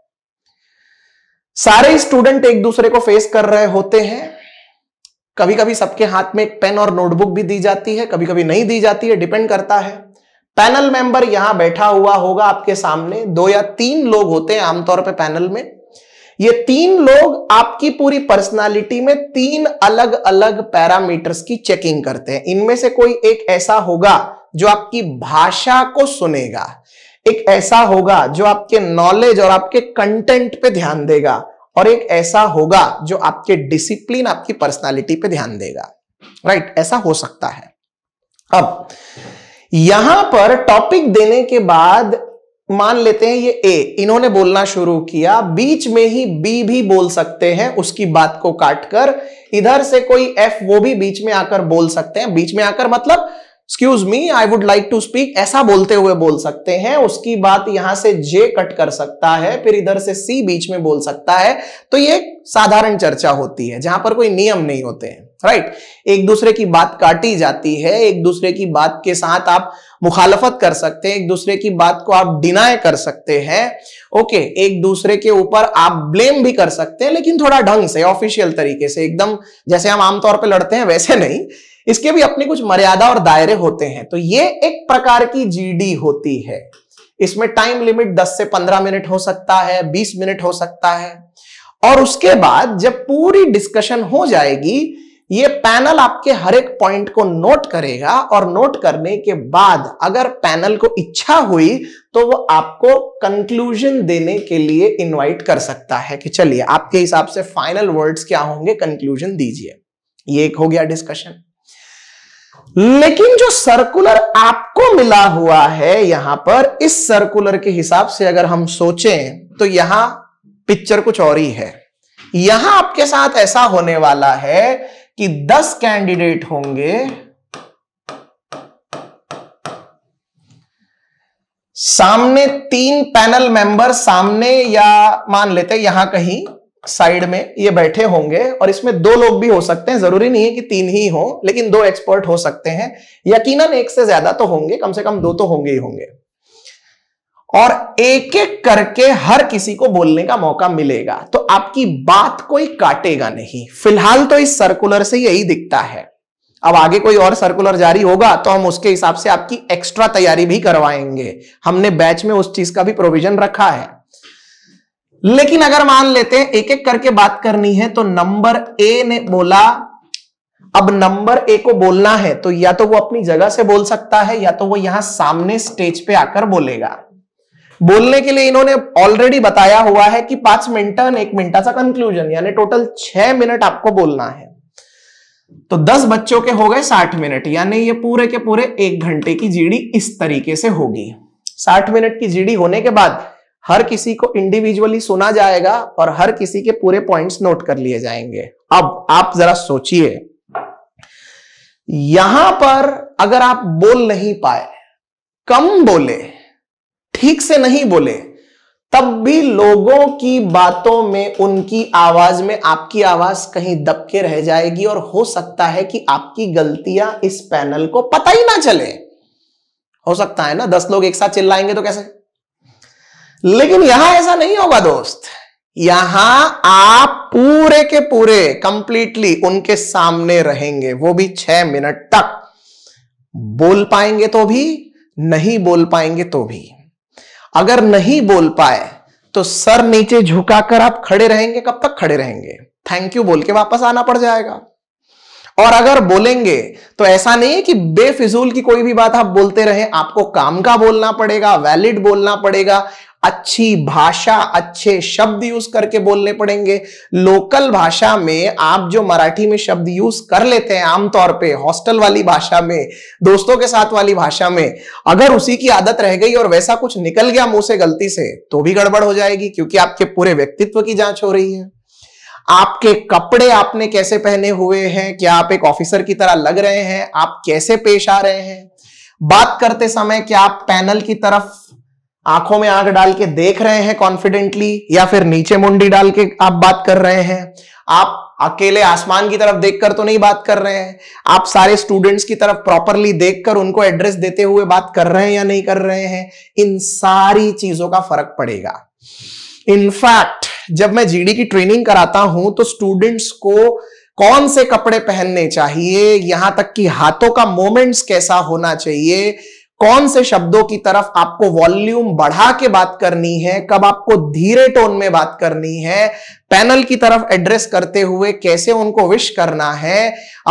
सारे स्टूडेंट एक दूसरे को फेस कर रहे होते हैं कभी कभी सबके हाथ में एक पेन और नोटबुक भी दी जाती है कभी कभी नहीं दी जाती है डिपेंड करता है पैनल मेंबर यहां बैठा हुआ होगा आपके सामने दो या तीन लोग होते हैं आमतौर पर पैनल में ये तीन लोग आपकी पूरी पर्सनालिटी में तीन अलग अलग पैरामीटर्स की चेकिंग करते हैं इनमें से कोई एक ऐसा होगा जो आपकी भाषा को सुनेगा एक ऐसा होगा जो आपके नॉलेज और आपके कंटेंट पे ध्यान देगा और एक ऐसा होगा जो आपके डिसिप्लिन आपकी पर्सनालिटी पे ध्यान देगा राइट right? ऐसा हो सकता है अब यहां पर टॉपिक देने के बाद मान लेते हैं ये ए इन्होंने बोलना शुरू किया बीच में ही बी भी बोल सकते हैं उसकी बात को काटकर इधर से कोई एफ वो भी बीच में आकर बोल सकते हैं बीच में आकर मतलब excuse me I would like to speak ऐसा बोलते हुए बोल सकते हैं उसकी बात यहां से जे कट कर सकता है फिर इधर से सी बीच में बोल सकता है तो ये साधारण चर्चा होती है जहां पर कोई नियम नहीं होते हैं राइट right? एक दूसरे की बात काटी जाती है एक दूसरे की बात के साथ आप मुखालफत कर सकते हैं एक दूसरे की बात को आप डिनाय कर सकते हैं ओके okay, एक दूसरे के ऊपर आप ब्लेम भी कर सकते हैं लेकिन थोड़ा ढंग से ऑफिशियल तरीके से एकदम जैसे हम आमतौर पर लड़ते हैं वैसे नहीं इसके भी अपने कुछ मर्यादा और दायरे होते हैं तो ये एक प्रकार की जीडी होती है इसमें टाइम लिमिट 10 से 15 मिनट हो सकता है 20 मिनट हो सकता है और उसके बाद जब पूरी डिस्कशन हो जाएगी ये पैनल आपके हर एक पॉइंट को नोट करेगा और नोट करने के बाद अगर पैनल को इच्छा हुई तो वो आपको कंक्लूजन देने के लिए इनवाइट कर सकता है कि चलिए आपके हिसाब से फाइनल वर्ड्स क्या होंगे कंक्लूजन दीजिए ये एक हो गया डिस्कशन लेकिन जो सर्कुलर आपको मिला हुआ है यहां पर इस सर्कुलर के हिसाब से अगर हम सोचें तो यहां पिक्चर कुछ और ही है यहां आपके साथ ऐसा होने वाला है कि 10 कैंडिडेट होंगे सामने तीन पैनल मेंबर सामने या मान लेते यहां कहीं साइड में ये बैठे होंगे और इसमें दो लोग भी हो सकते हैं जरूरी नहीं है कि तीन ही हो लेकिन दो एक्सपर्ट हो सकते हैं यकीनन एक से ज्यादा तो होंगे कम से कम दो तो होंगे ही होंगे और एक एक करके हर किसी को बोलने का मौका मिलेगा तो आपकी बात कोई काटेगा नहीं फिलहाल तो इस सर्कुलर से यही दिखता है अब आगे कोई और सर्कुलर जारी होगा तो हम उसके हिसाब से आपकी एक्स्ट्रा तैयारी भी करवाएंगे हमने बैच में उस चीज का भी प्रोविजन रखा है लेकिन अगर मान लेते हैं एक एक करके बात करनी है तो नंबर ए ने बोला अब नंबर ए को बोलना है तो या तो वो अपनी जगह से बोल सकता है या तो वो यहां सामने स्टेज पे आकर बोलेगा बोलने के लिए इन्होंने ऑलरेडी बताया हुआ है कि पांच मिनट एक मिनटा सा कंक्लूजन यानी टोटल छह मिनट आपको बोलना है तो दस बच्चों के हो गए साठ मिनट यानी ये पूरे के पूरे एक घंटे की जीडी इस तरीके से होगी साठ मिनट की जीडी होने के बाद हर किसी को इंडिविजुअली सुना जाएगा और हर किसी के पूरे पॉइंट्स नोट कर लिए जाएंगे अब आप जरा सोचिए यहां पर अगर आप बोल नहीं पाए कम बोले ठीक से नहीं बोले तब भी लोगों की बातों में उनकी आवाज में आपकी आवाज कहीं दबके रह जाएगी और हो सकता है कि आपकी गलतियां इस पैनल को पता ही ना चले हो सकता है ना दस लोग एक साथ चिल्लाएंगे तो कैसे लेकिन यहां ऐसा नहीं होगा दोस्त यहां आप पूरे के पूरे कंप्लीटली उनके सामने रहेंगे वो भी छह मिनट तक बोल पाएंगे तो भी नहीं बोल पाएंगे तो भी अगर नहीं बोल पाए तो सर नीचे झुकाकर आप खड़े रहेंगे कब तक खड़े रहेंगे थैंक यू बोल के वापस आना पड़ जाएगा और अगर बोलेंगे तो ऐसा नहीं है कि बेफिजूल की कोई भी बात आप बोलते रहे आपको काम का बोलना पड़ेगा वैलिड बोलना पड़ेगा अच्छी भाषा अच्छे शब्द यूज करके बोलने पड़ेंगे लोकल भाषा में आप जो मराठी में शब्द यूज कर लेते हैं आमतौर पे हॉस्टल वाली भाषा में दोस्तों के साथ वाली भाषा में अगर उसी की आदत रह गई और वैसा कुछ निकल गया मुंह से गलती से तो भी गड़बड़ हो जाएगी क्योंकि आपके पूरे व्यक्तित्व की जांच हो रही है आपके कपड़े आपने कैसे पहने हुए हैं क्या आप एक ऑफिसर की तरह लग रहे हैं आप कैसे पेश आ रहे हैं बात करते समय क्या आप पैनल की तरफ आंखों में आंख डाल के देख रहे हैं कॉन्फिडेंटली या फिर नीचे मुंडी डाल के आप बात कर रहे हैं आप अकेले आसमान की तरफ देखकर तो नहीं बात कर रहे हैं आप सारे स्टूडेंट्स की तरफ प्रॉपरली देखकर उनको एड्रेस देते हुए बात कर रहे हैं या नहीं कर रहे हैं इन सारी चीजों का फर्क पड़ेगा इनफैक्ट जब मैं जीडी की ट्रेनिंग कराता हूं तो स्टूडेंट्स को कौन से कपड़े पहनने चाहिए यहां तक कि हाथों का मोमेंट्स कैसा होना चाहिए कौन से शब्दों की तरफ आपको वॉल्यूम बढ़ा के बात करनी है कब आपको धीरे टोन में बात करनी है पैनल की तरफ एड्रेस करते हुए कैसे उनको विश करना है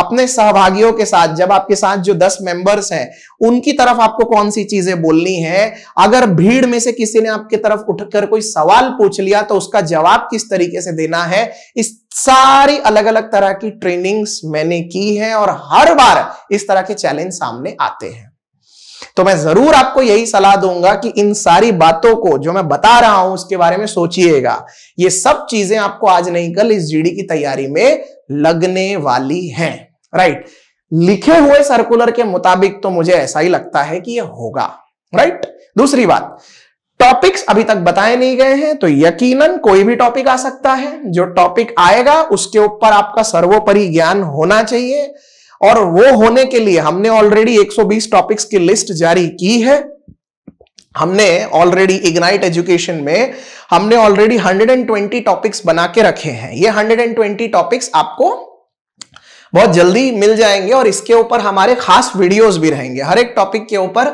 अपने सहभागियों के साथ जब आपके साथ जो दस मेंबर्स हैं उनकी तरफ आपको कौन सी चीजें बोलनी है अगर भीड़ में से किसी ने आपकी तरफ उठकर कोई सवाल पूछ लिया तो उसका जवाब किस तरीके से देना है इस सारी अलग अलग तरह की ट्रेनिंग्स मैंने की है और हर बार इस तरह के चैलेंज सामने आते हैं तो मैं जरूर आपको यही सलाह दूंगा कि इन सारी बातों को जो मैं बता रहा हूं उसके बारे में सोचिएगा ये सब चीजें आपको आज नहीं कल इस जीडी की तैयारी में लगने वाली हैं राइट लिखे हुए सर्कुलर के मुताबिक तो मुझे ऐसा ही लगता है कि ये होगा राइट दूसरी बात टॉपिक्स अभी तक बताए नहीं गए हैं तो यकीनन कोई भी टॉपिक आ सकता है जो टॉपिक आएगा उसके ऊपर आपका सर्वोपरि ज्ञान होना चाहिए और वो होने के लिए हमने ऑलरेडी 120 टॉपिक्स की लिस्ट जारी की है हमने ऑलरेडी इग्नाइट एजुकेशन में हमने ऑलरेडी 120 टॉपिक्स बना के रखे हैं ये 120 टॉपिक्स आपको बहुत जल्दी मिल जाएंगे और इसके ऊपर हमारे खास वीडियोस भी रहेंगे हर एक टॉपिक के ऊपर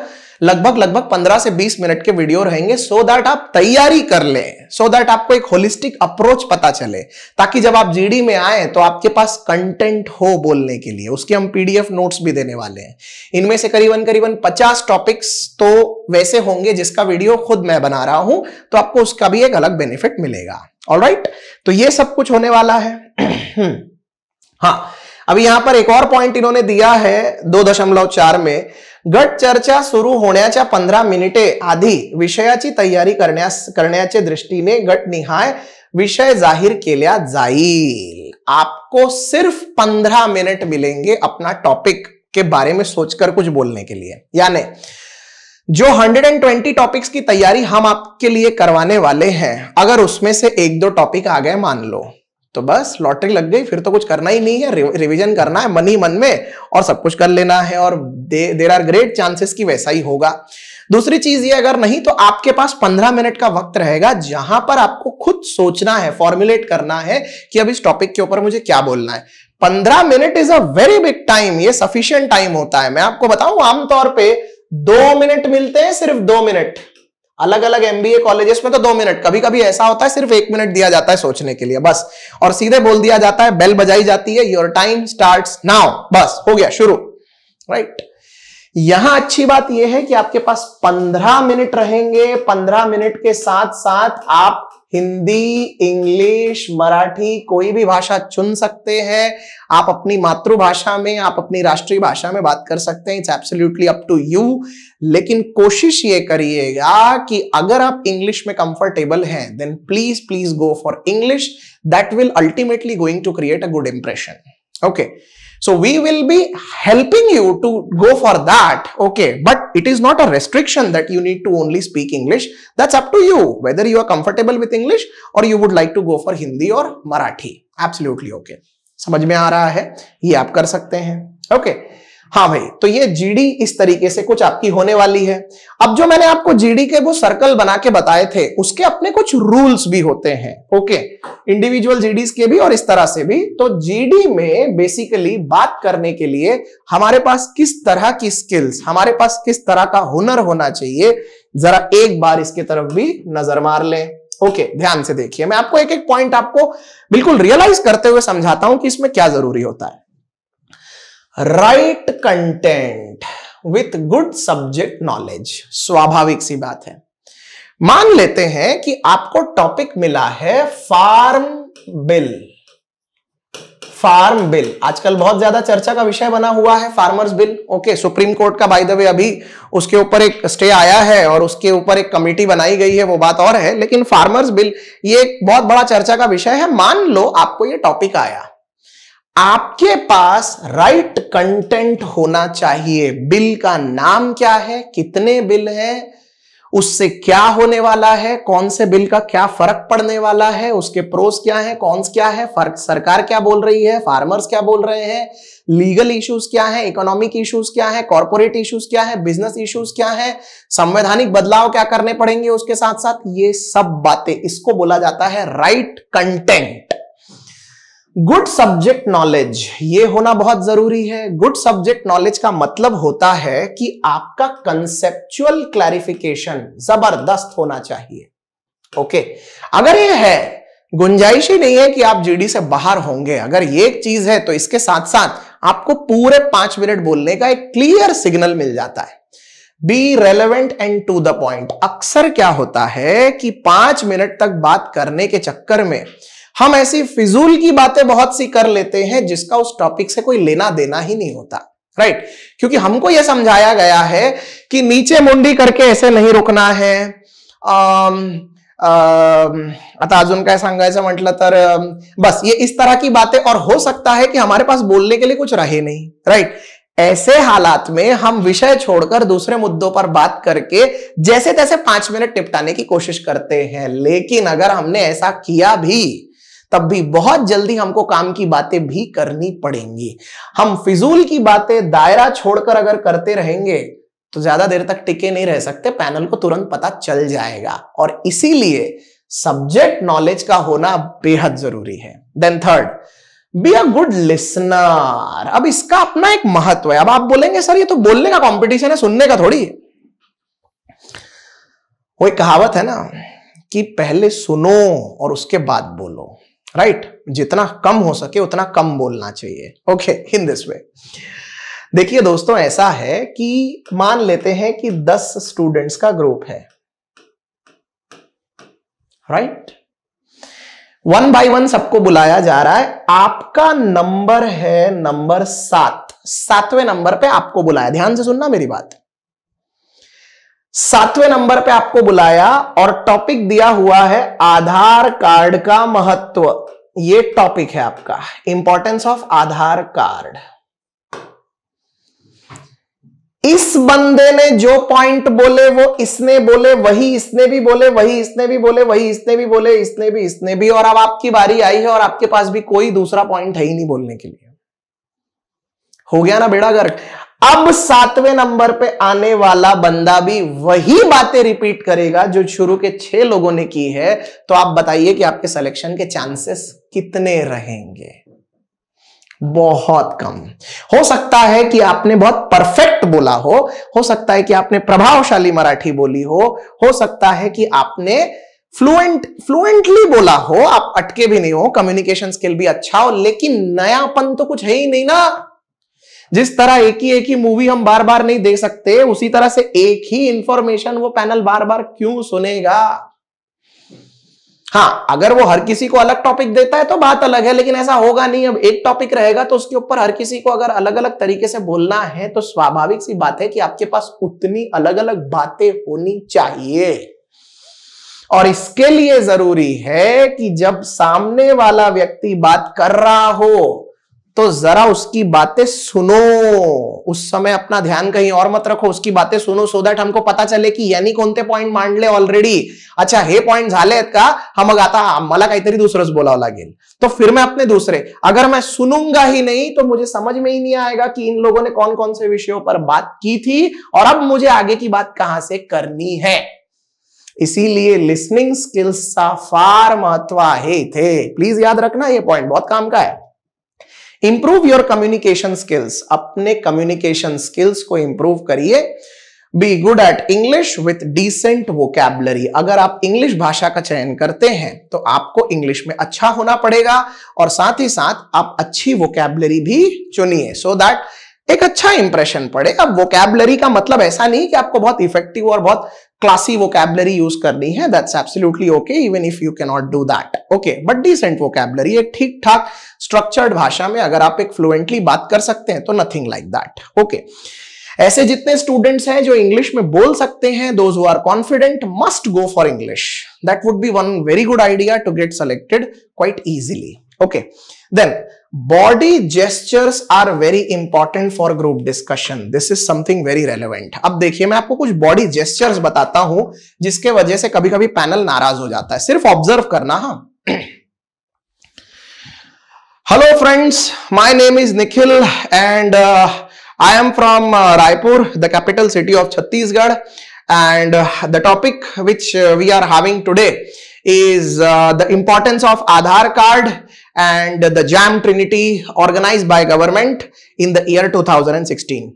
लगभग लगभग 15 से 20 मिनट के वीडियो रहेंगे सो so दैट आप तैयारी कर लें सो so दैट आपको एक होलिस्टिक अप्रोच पता चले ताकि जब आप जीडी में आए तो आपके पास कंटेंट हो बोलने के लिए उसके हम पीडीएफ नोट्स भी देने वाले हैं इनमें से करीबन करीबन 50 टॉपिक्स तो वैसे होंगे जिसका वीडियो खुद मैं बना रहा हूं तो आपको उसका भी एक अलग बेनिफिट मिलेगा ऑल right? तो ये सब कुछ होने वाला है (clears throat) हाँ अभी यहां पर एक और पॉइंट इन्होंने दिया है दो में गट चर्चा सुरू होण्याच्या पंद्रह मिनिटे आधी विषया की तैयारी तयारी दृष्टि करण्याच्या गट गटनिहाय विषय जाहिर किया जाइल आपको सिर्फ पंद्रह मिनट मिलेंगे अपना टॉपिक के बारे में सोचकर कुछ बोलने के लिए यानी जो 120 टॉपिक्स की तैयारी हम आपके लिए करवाने वाले हैं अगर उसमें से एक दो टॉपिक आ गए मान लो तो बस लॉटरी लग गई फिर तो कुछ करना ही नहीं है रिविजन करना है मन ही मन में और सब कुछ कर लेना है और देर आर ग्रेट चांसेस की वैसा ही होगा दूसरी चीज ये अगर नहीं तो आपके पास पंद्रह मिनट का वक्त रहेगा जहां पर आपको खुद सोचना है फॉर्मुलेट करना है कि अब इस टॉपिक के ऊपर मुझे क्या बोलना है पंद्रह minute is a very big time ये सफिशियंट टाइम होता है मैं आपको बताऊं आमतौर पर दो मिनट मिलते हैं सिर्फ दो मिनट अलग अलग एमबीए कॉलेजेस में तो दो मिनट कभी कभी ऐसा होता है सिर्फ एक मिनट दिया जाता है सोचने के लिए बस और सीधे बोल दिया जाता है बेल बजाई जाती है योर टाइम स्टार्ट नाउ बस हो गया शुरू राइट यहां अच्छी बात यह है कि आपके पास पंद्रह मिनट रहेंगे पंद्रह मिनट के साथ साथ आप हिंदी इंग्लिश मराठी कोई भी भाषा चुन सकते हैं आप अपनी मातृभाषा में आप अपनी राष्ट्रीय भाषा में बात कर सकते हैं it's absolutely up to you लेकिन कोशिश ये करिएगा कि अगर आप इंग्लिश में कंफर्टेबल हैं then please please go for English that will ultimately going to create a good impression okay So we will be helping you to go for that. Okay. But it is not a restriction that you need to only speak English. That's up to you whether you are comfortable with English or you would like to go for Hindi or Marathi. Absolutely okay. samajh mein aa raha hai ye aap kar sakte hain okay. हाँ भाई तो ये GD इस तरीके से कुछ आपकी होने वाली है अब जो मैंने आपको जीडी के वो सर्कल बना के बताए थे उसके अपने कुछ रूल्स भी होते हैं ओके इंडिविजुअल जीडीस के भी और इस तरह से भी तो जीडी में बेसिकली बात करने के लिए हमारे पास किस तरह की स्किल्स हमारे पास किस तरह का हुनर होना चाहिए जरा एक बार इसके तरफ भी नजर मार लें ओके ध्यान से देखिए मैं आपको एक एक पॉइंट आपको बिल्कुल रियलाइज करते हुए समझाता हूं कि इसमें क्या जरूरी होता है right content with good subject knowledge स्वाभाविक सी बात है मान लेते हैं कि आपको टॉपिक मिला है फार्म बिल फार्म बिल आजकल बहुत ज्यादा चर्चा का विषय बना हुआ है farmers bill okay Supreme Court का बाय द वे अभी उसके ऊपर एक स्टे आया है और उसके ऊपर एक कमेटी बनाई गई है वो बात और है लेकिन फार्मर्स बिल ये एक बहुत बड़ा चर्चा का विषय है मान लो आपको ये टॉपिक आया आपके पास राइट कंटेंट होना चाहिए बिल का नाम क्या है कितने बिल हैं उससे क्या होने वाला है कौन से बिल का क्या फर्क पड़ने वाला है उसके प्रोस क्या है कौन क्या है फर्क सरकार क्या बोल रही है फार्मर्स क्या बोल रहे हैं लीगल इश्यूज क्या है इकोनॉमिक इश्यूज क्या है कॉर्पोरेट इश्यूज क्या है बिजनेस इश्यूज क्या है संवैधानिक बदलाव क्या करने पड़ेंगे उसके साथ साथ ये सब बातें इसको बोला जाता है right right content good subject knowledge ये होना बहुत जरूरी है गुड सब्जेक्ट नॉलेज का मतलब होता है कि आपका कंसेप्चुअल क्लैरिफिकेशन जबरदस्त होना चाहिए ओके okay. अगर ये है गुंजाइश ही नहीं है कि आप जीडी से बाहर होंगे अगर ये एक चीज है तो इसके साथ साथ आपको पूरे पांच मिनट बोलने का एक क्लियर सिग्नल मिल जाता है be relevant and to the point अक्सर क्या होता है कि पांच मिनट तक बात करने के चक्कर में हम ऐसी फिजूल की बातें बहुत सी कर लेते हैं जिसका उस टॉपिक से कोई लेना देना ही नहीं होता राइट right? क्योंकि हमको यह समझाया गया है कि नीचे मुंडी करके ऐसे नहीं रुकना है आम, आता अजून ऐसा सांगायचं तर बस ये इस तरह की बातें और हो सकता है कि हमारे पास बोलने के लिए कुछ रहे नहीं राइट ऐसे हालात में हम विषय छोड़कर दूसरे मुद्दों पर बात करके जैसे तैसे पांच मिनट निपटाने की कोशिश करते हैं लेकिन अगर हमने ऐसा किया भी तब भी बहुत जल्दी हमको काम की बातें भी करनी पड़ेंगी हम फिजूल की बातें दायरा छोड़कर अगर करते रहेंगे तो ज्यादा देर तक टिके नहीं रह सकते पैनल को तुरंत पता चल जाएगा और इसीलिए सब्जेक्ट नॉलेज का होना बेहद जरूरी है then third be a good listener अब इसका अपना एक महत्व है अब आप बोलेंगे सर ये तो बोलने का कंपटीशन है सुनने का थोड़ी है वो एक कहावत है ना कि पहले सुनो और उसके बाद बोलो राइट right? जितना कम हो सके उतना कम बोलना चाहिए ओके इन दिस वे देखिए दोस्तों ऐसा है कि मान लेते हैं कि 10 स्टूडेंट्स का ग्रुप है राइट वन बाय वन सबको बुलाया जा रहा है आपका नंबर है नंबर सात सातवें नंबर पे आपको बुलाया ध्यान से सुनना मेरी बात सातवें नंबर पे आपको बुलाया और टॉपिक दिया हुआ है आधार कार्ड का महत्व ये टॉपिक है आपका इंपॉर्टेंस ऑफ आधार कार्ड इस बंदे ने जो पॉइंट बोले वो इसने बोले वही इसने भी बोले वही इसने भी बोले वही इसने भी बोले इसने भी इसने भी और अब आपकी बारी आई है और आपके पास भी कोई दूसरा पॉइंट है ही नहीं बोलने के लिए हो गया ना बेड़ा गर्क अब सातवें नंबर पे आने वाला बंदा भी वही बातें रिपीट करेगा जो शुरू के छह लोगों ने की है तो आप बताइए कि आपके सिलेक्शन के चांसेस कितने रहेंगे बहुत कम हो सकता है कि आपने बहुत परफेक्ट बोला हो हो सकता है कि आपने प्रभावशाली मराठी बोली हो हो सकता है कि आपने फ्लुएंट फ्लुएंटली बोला हो आप अटके भी नहीं हो कम्युनिकेशन स्किल भी अच्छा हो लेकिन नयापन तो कुछ है ही नहीं ना जिस तरह एक ही एक ही मूवी हम बार बार नहीं देख सकते उसी तरह से एक ही इंफॉर्मेशन वो पैनल बार बार क्यों सुनेगा हाँ अगर वो हर किसी को अलग टॉपिक देता है तो बात अलग है लेकिन ऐसा होगा नहीं अब एक टॉपिक रहेगा तो उसके ऊपर हर किसी को अगर अलग अलग तरीके से बोलना है तो स्वाभाविक सी बात है कि आपके पास उतनी अलग अलग बातें होनी चाहिए और इसके लिए जरूरी है कि जब सामने वाला व्यक्ति बात कर रहा हो तो जरा उसकी बातें सुनो उस समय अपना ध्यान कहीं और मत रखो उसकी बातें सुनो सो दैट हमको पता चले यानी कौन से पॉइंट मान ले ऑलरेडी अच्छा हे पॉइंट झाले का हम आता मला तरी दुसरंच बोला लगे तो फिर मैं अपने दूसरे अगर मैं सुनूंगा ही नहीं तो मुझे समझ में ही नहीं आएगा कि इन लोगों ने कौन कौन से विषयों पर बात की थी और अब मुझे आगे की बात कहां से करनी है इसीलिए लिसनिंग स्किल्स का फार महत्व है थे प्लीज याद रखना ये पॉइंट बहुत काम का है इंप्रूव योर कम्युनिकेशन स्किल्स अपने कम्युनिकेशन स्किल्स को इंप्रूव करिए be good at English with decent vocabulary अगर आप इंग्लिश भाषा का चयन करते हैं तो आपको इंग्लिश में अच्छा होना पड़ेगा और साथ ही साथ आप अच्छी वोकैबलरी भी चुनिए सो दैट एक अच्छा इंप्रेशन पड़े अब वोकेबलरी का मतलब ऐसा नहीं कि आपको बहुत इफेक्टिव और बहुत क्लासी वोकैबलरी यूज करनी है that's absolutely okay even if you can not do that okay but decent vocabulary एक ठीक ठाक स्ट्रक्चर्ड भाषा में अगर आप एक फ्लुएंटली बात कर सकते हैं तो नथिंग लाइक दैट ओके ऐसे जितने स्टूडेंट्स हैं जो इंग्लिश में बोल सकते हैं those who are confident must go for English that would be one very good idea to get selected quite easily okay then body gestures are very important for group discussion this is something very relevant अब देखिए मैं आपको कुछ body gestures बताता हूं जिसके वजह से कभी कभी पैनल नाराज हो जाता है सिर्फ ऑब्जर्व करना हाँ hello friends my name is Nikhil and I am from Raipur the capital city of Chhattisgarh and the topic which we are having today is the importance of Aadhaar card and the JAM Trinity organized by government in the year 2016.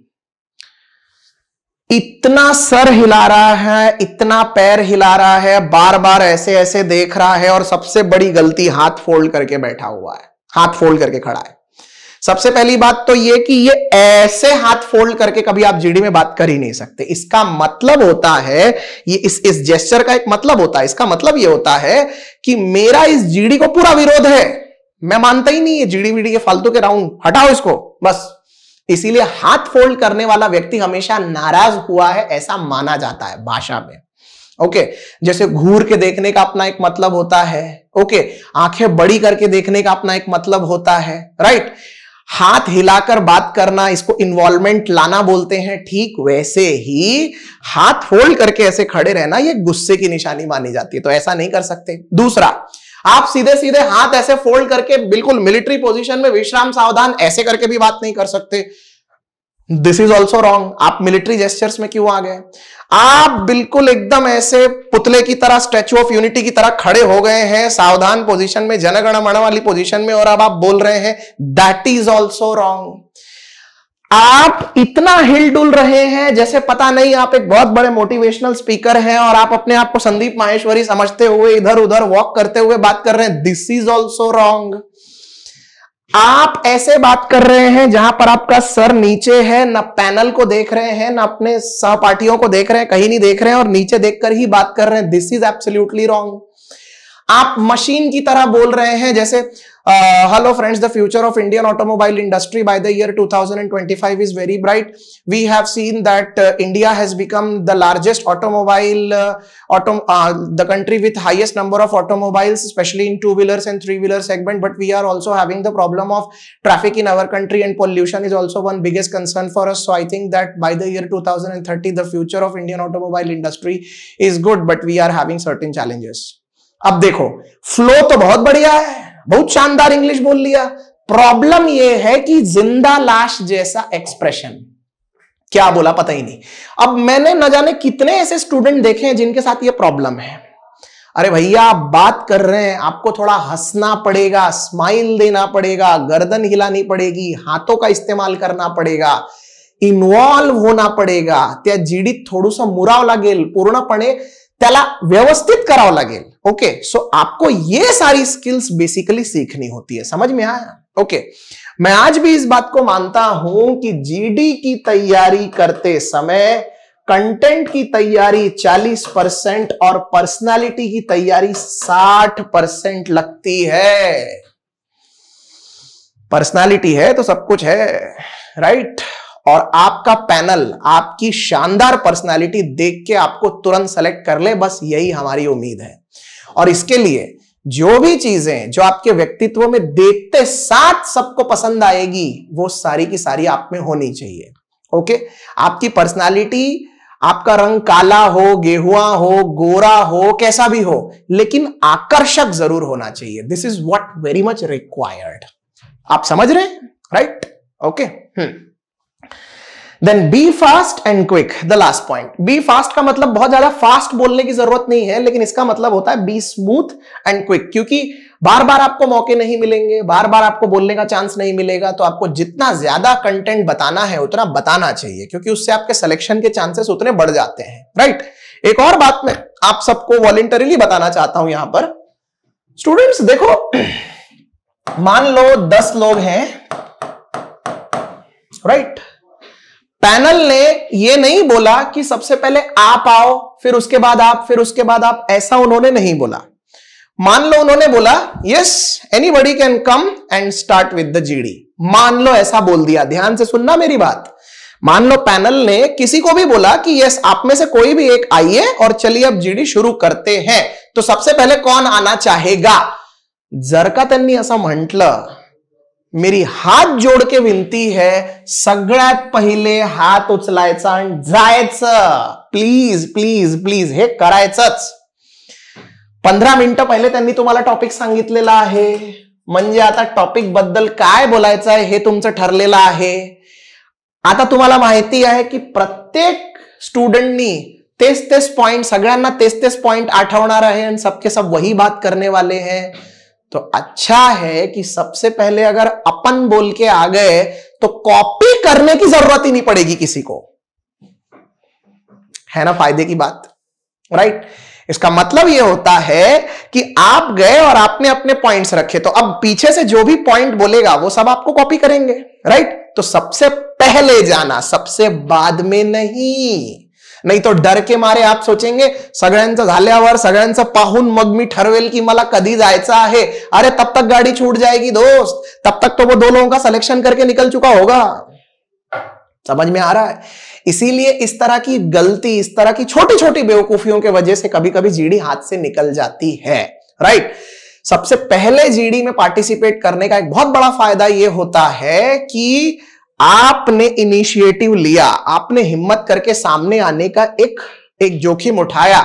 इतना sir हिला रहा है इतना पैर हिला रहा है बार बार ऐसे ऐसे देख रहा है और सबसे बड़ी गलती हाथ फोल्ड करके बैठा हुआ है हाथ फोल्ड करके खड़ा है सबसे पहली बात तो ये कि ये ऐसे हाथ फोल्ड करके कभी आप जीडी में बात कर ही नहीं सकते इसका मतलब होता है ये इस इस जेस्चर का एक मतलब होता है इसका मतलब ये होता है कि मेरा इस जीडी को पूरा विरोध है मैं मानता ही नहीं ये जीडी वीडी के फालतू के राउंड हटाओ इसको बस इसीलिए हाथ फोल्ड करने वाला व्यक्ति हमेशा नाराज हुआ है ऐसा माना जाता है भाषा में ओके जैसे घूर के देखने का अपना एक मतलब होता है ओके आंखें बड़ी करके देखने का अपना एक मतलब होता है राइट हाथ हिलाकर बात करना इसको इन्वॉल्वमेंट लाना बोलते हैं ठीक वैसे ही हाथ फोल्ड करके ऐसे खड़े रहना ये गुस्से की निशानी मानी जाती है तो ऐसा नहीं कर सकते दूसरा आप सीधे सीधे हाथ ऐसे फोल्ड करके बिल्कुल मिलिट्री पोजीशन में विश्राम सावधान ऐसे करके भी बात नहीं कर सकते दिस इज ऑल्सो रॉन्ग आप मिलिट्री जेस्टर्स में क्यों आ गए आप बिल्कुल एकदम ऐसे पुतले की तरह स्टेच्यू ऑफ यूनिटी की तरह खड़े हो गए हैं सावधान पोजिशन में जनगणमण वाली पोजिशन में और अब आप बोल रहे हैं दैट इज ऑल्सो रॉन्ग आप इतना डुल रहे हैं जैसे पता नहीं आप एक बहुत बड़े मोटिवेशनल स्पीकर हैं और आप अपने आप को संदीप माहेश्वरी समझते हुए इधर उधर वॉक करते हुए बात कर रहे हैं दिस इज ऑल्सो रॉन्ग आप ऐसे बात कर रहे हैं जहां पर आपका सर नीचे है ना पैनल को देख रहे हैं ना अपने सहपाठियों को देख रहे हैं कहीं नहीं देख रहे हैं और नीचे देखकर ही बात कर रहे हैं दिस इज एब्सोल्यूटली रॉन्ग आप मशीन की तरह बोल रहे हैं जैसे Uh, hello friends, the future of Indian automobile industry by the year 2025 is very bright. We have seen that uh, India has become the largest automobile, uh, uh, the country with highest number of automobiles, especially in two-wheelers and three-wheeler segment. But we are also having the problem of traffic in our country and pollution is also one biggest concern for us. So I think that by the year 2030, the future of Indian automobile industry is good, but we are having certain challenges. अब देखो flow तो बहुत बढ़िया है बहुत शानदार English बोल लिया प्रॉब्लम यह है कि जिंदा लाश जैसा एक्सप्रेशन क्या बोला पता ही नहीं अब मैंने न जाने कितने ऐसे स्टूडेंट देखे हैं जिनके साथ ये प्रॉब्लम है अरे भैया आप बात कर रहे हैं आपको थोड़ा हंसना पड़ेगा स्माइल देना पड़ेगा गर्दन हिलानी पड़ेगी हाथों का इस्तेमाल करना पड़ेगा इन्वॉल्व होना पडेगा त्या जीडीत थोडंसं मुराव लगे पूर्णपणे व्यवस्थित कराव लगे ओके सो आपको ये सारी स्किल्स बेसिकली सीखनी होती है समझ में आया ओके मैं आज भी इस बात को मानता हूं कि जीडी की तैयारी करते समय कंटेंट की तैयारी 40 परसेंट और पर्सनालिटी की तैयारी 60 परसेंट लगती है पर्सनालिटी है तो सब कुछ है राइट right? और आपका पैनल आपकी शानदार पर्सनालिटी देख के आपको तुरंत सेलेक्ट कर ले बस यही हमारी उम्मीद है और इसके लिए जो भी चीजें जो आपके व्यक्तित्व में देखते साथ सबको पसंद आएगी वो सारी की सारी आप में होनी चाहिए ओके आपकी पर्सनालिटी आपका रंग काला हो गेहुआ हो गोरा हो कैसा भी हो लेकिन आकर्षक जरूर होना चाहिए this is what very much required आप समझ रहे right okay hmm then be fast and quick the last point be fast का मतलब बहुत ज्यादा फास्ट बोलने की जरूरत नहीं है लेकिन इसका मतलब होता है बी स्मूथ एंड क्विक क्योंकि बार बार आपको मौके नहीं मिलेंगे बार बार आपको बोलने का चांस नहीं मिलेगा तो आपको जितना ज्यादा कंटेंट बताना है उतना बताना चाहिए क्योंकि उससे आपके सिलेक्शन के चांसेस उतने बढ़ जाते हैं राइट right? एक और बात मैं आप सबको वॉलेंटरीली बताना चाहता हूं यहां पर स्टूडेंट्स देखो मान लो दस लोग हैं राइट right? पैनल ने यह नहीं बोला कि सबसे पहले आप आओ फिर उसके बाद आप फिर उसके बाद आप ऐसा उन्होंने नहीं बोला मान लो उन्होंने बोला yes anybody can come and start with the GD मान लो ऐसा बोल दिया ध्यान से सुनना मेरी बात मान लो पैनल ने किसी को भी बोला कि यस आप में से कोई भी एक आइए और चलिए अब जीडी शुरू करते हैं तो सबसे पहले कौन आना चाहेगा जरका का त्यांनी असं मेरी हाथ जोड के विनती है सगड़ पहिले हाथ उचला जाए प्लीज प्लीज प्लीज हे कराए पंद्रह मिनट पहले तुम्हारा टॉपिक संगित है टॉपिक बदल का बोलायचं आहे आता तुम्हारा महती है कि प्रत्येक स्टूडेंटनी तेच तेच पॉइंट सगळ्यांना पॉइंट आठवना है सबके सब वही बात करने वाले हैं तो अच्छा है कि सबसे पहले अगर अपन बोल के आ गए तो कॉपी करने की जरूरत ही नहीं पड़ेगी किसी को है ना फायदे की बात राइट इसका मतलब यह होता है कि आप गए और आपने अपने पॉइंट्स रखे तो अब पीछे से जो भी पॉइंट बोलेगा वो सब आपको कॉपी करेंगे राइट तो सबसे पहले जाना सबसे बाद में नहीं नहीं तो डर के मारे आप सोचेंगे सगळ्यांचं झाल्यावर सगळ्यांचं मग मी ठरवेल कि मला कभी जाए अरे तब तक गाड़ी छूट जाएगी दोस्त तब तक तो वो दो लोगों का सिलेक्शन करके निकल चुका होगा समझ में आ रहा है इसीलिए इस तरह की गलती इस तरह की छोटी छोटी बेवकूफियों के वजह से कभी कभी जीडी हाथ से निकल जाती है राइट सबसे पहले जीडी में पार्टिसिपेट करने का एक बहुत बड़ा फायदा यह होता है कि आपने इनिशिएटिव लिया आपने हिम्मत करके सामने आने का एक एक जोखिम उठाया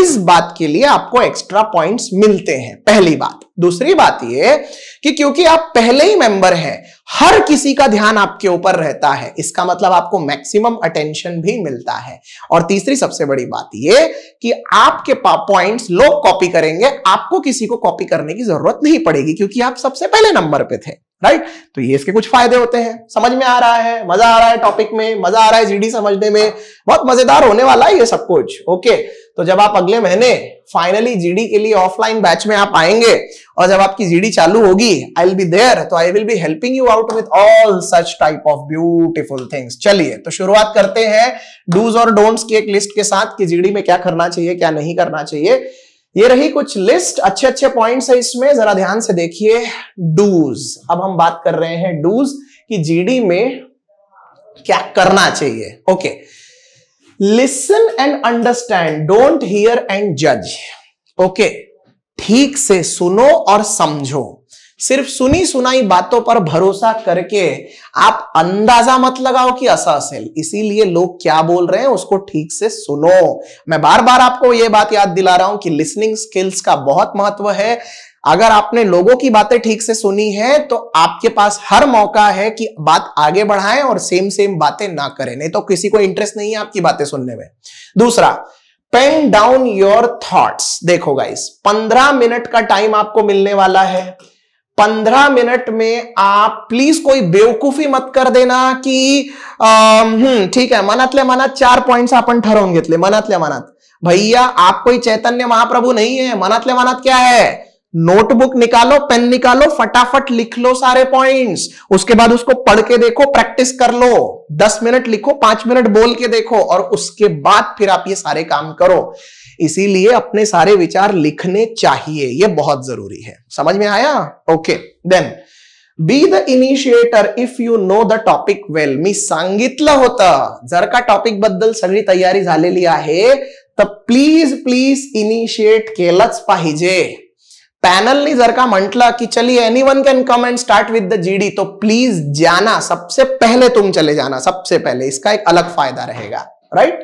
इस बात के लिए आपको एक्स्ट्रा पॉइंट्स मिलते हैं पहली बात दूसरी बात यह कि क्योंकि आप पहले ही मेंबर हैं हर किसी का ध्यान आपके ऊपर रहता है इसका मतलब आपको मैक्सिमम अटेंशन भी मिलता है और तीसरी सबसे बड़ी बात यह कि आपके पॉइंट्स लोग कॉपी करेंगे आपको किसी को कॉपी करने की जरूरत नहीं पड़ेगी क्योंकि आप सबसे पहले नंबर पर थे राइट तो ये इसके कुछ फायदे होते हैं समझ में आ रहा है मजा आ रहा है टॉपिक में मजा आ रहा है जीडी समझने में बहुत मजेदार होने वाला है ये सब कुछ ओके तो जब आप अगले महीने फाइनली जीडी के लिए ऑफलाइन बैच में आप आएंगे और जब आपकी जीडी चालू होगी आई विल बी देयर तो I will be helping you out with all such type of beautiful things चलिए तो शुरुआत करते हैं डूज और डोंट्स की एक लिस्ट के साथ कि जीडी में क्या करना चाहिए क्या नहीं करना चाहिए ये रही कुछ लिस्ट अच्छे अच्छे पॉइंट्स है इसमें जरा ध्यान से देखिए डूज अब हम बात कर रहे हैं डूज कि जीडी में क्या करना चाहिए okay listen and understand don't hear and जज ओके ठीक से सुनो और समझो सिर्फ सुनी सुनाई बातों पर भरोसा करके आप अंदाजा मत लगाओ कि असल इसीलिए लोग क्या बोल रहे हैं उसको ठीक से सुनो मैं बार बार आपको यह बात याद दिला रहा हूं कि लिसनिंग स्किल्स का बहुत महत्व है अगर आपने लोगों की बातें ठीक से सुनी है तो आपके पास हर मौका है कि बात आगे बढ़ाएं और सेम सेम बातें ना करें नहीं तो किसी को इंटरेस्ट नहीं है आपकी बातें सुनने में दूसरा पेन डाउन योर थॉट्स देखो गाइस पंद्रह मिनट का टाइम आपको मिलने वाला है पंद्रह मिनट में आप प्लीज कोई बेवकूफी मत कर देना कि हम्म, ठीक है मनात मनात चार पॉइंट्स अपन ठरवून घेतले मनात भैया आप कोई चैतन्य महाप्रभु नहीं है मनात मनात क्या है नोटबुक निकालो पेन निकालो फटाफट लिख लो सारे पॉइंट्स उसके बाद उसको पढ़ के देखो प्रैक्टिस कर लो दस मिनट लिखो पांच मिनट बोल के देखो और उसके बाद फिर आप ये सारे काम करो इसीलिए अपने सारे विचार लिखने चाहिए ये बहुत जरूरी है समझ में आया okay then be the initiator if you know the topic well मी संगित होतं जर का टॉपिक बदल सगळी तैयारी है तो प्लीज प्लीज इनिशिएट के पाहिजे पैनल ने जर का मंटला कि चलिए anyone can come and start with the GD तो प्लीज जाना सबसे पहले तुम चले जाना सबसे पहले इसका एक अलग फायदा रहेगा राइट right?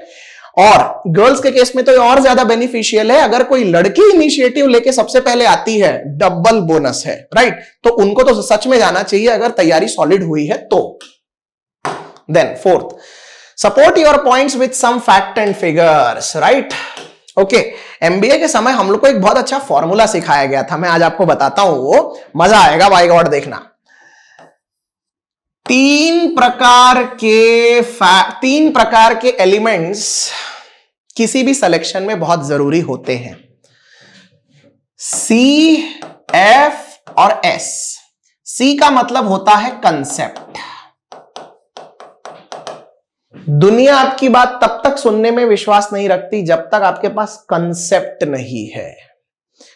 और गर्ल्स के केस में तो और ज्यादा बेनिफिशियल है अगर कोई लड़की इनिशिएटिव लेके सबसे पहले आती है डबल बोनस है राइट तो उनको तो सच में जाना चाहिए अगर तैयारी सॉलिड हुई है तो then fourth support your points with some fact and figures right okay MBA के समय हम लोग को एक बहुत अच्छा फॉर्मूला सिखाया गया था मैं आज आपको बताता हूं वो मजा आएगा बाई गॉड देखना तीन प्रकार के तीन प्रकार के एलिमेंट्स किसी भी सिलेक्शन में बहुत जरूरी होते हैं सी एफ और एस सी का मतलब होता है कंसेप्ट दुनिया आपकी बात तब तक सुनने में विश्वास नहीं रखती जब तक आपके पास कंसेप्ट नहीं है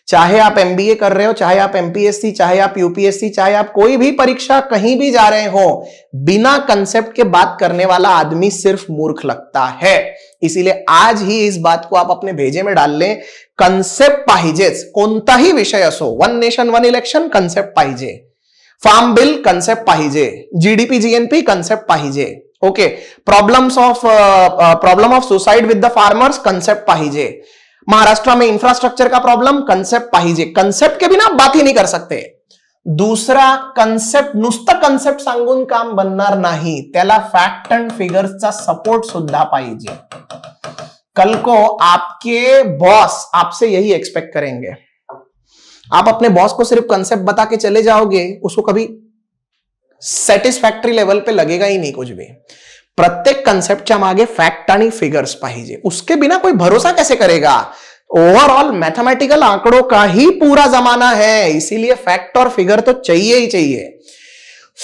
चाहे आप एमबीए कर रहे हो चाहे आप एमपीएससी चाहे आप यूपीएससी चाहे आप कोई भी परीक्षा कहीं भी जा रहे हो बिना कंसेप्ट के बात करने वाला आदमी सिर्फ मूर्ख लगता है इसीलिए आज ही इस बात को आप अपने भेजे में डाल लें कंसेप्ट पाइजे को विषय असो one nation one election concept पाहिजे फार्म बिल कंसेप्ट पाहिजे जीडीपी जीएनपी कंसेप्ट पाहिजे okay problems of problem of suicide with the farmers concept पाहिजे महाराष्ट्र में इंफ्रास्ट्रक्चर का प्रॉब्लम कंसेप्ट पाहिजे कंसेप्ट के बिना बात ही नहीं कर सकते दूसरा कन्सेप्ट नुस्त कन्सेप्ट सांगून काम बनणार नाही फैक्ट एंड फिगर्स का सपोर्ट सुधा पाहिजे कल को आपके बॉस आपसे यही एक्सपेक्ट करेंगे आप अपने बॉस को सिर्फ कंसेप्ट बता के चले जाओगे उसको कभी सेटिस्फैक्ट्री लेवल पे लगेगा ही नहीं कुछ भी प्रत्येक कन्सेप्टच्या मागे फैक्ट आणि फिगर्स पाजे उसके बिना कोई भरोसा कैसे करेगा ओवरऑल मैथमेटिकल आंकड़ों का ही पूरा जमाना है इसीलिए फैक्ट और फिगर तो चाहिए ही चाहिए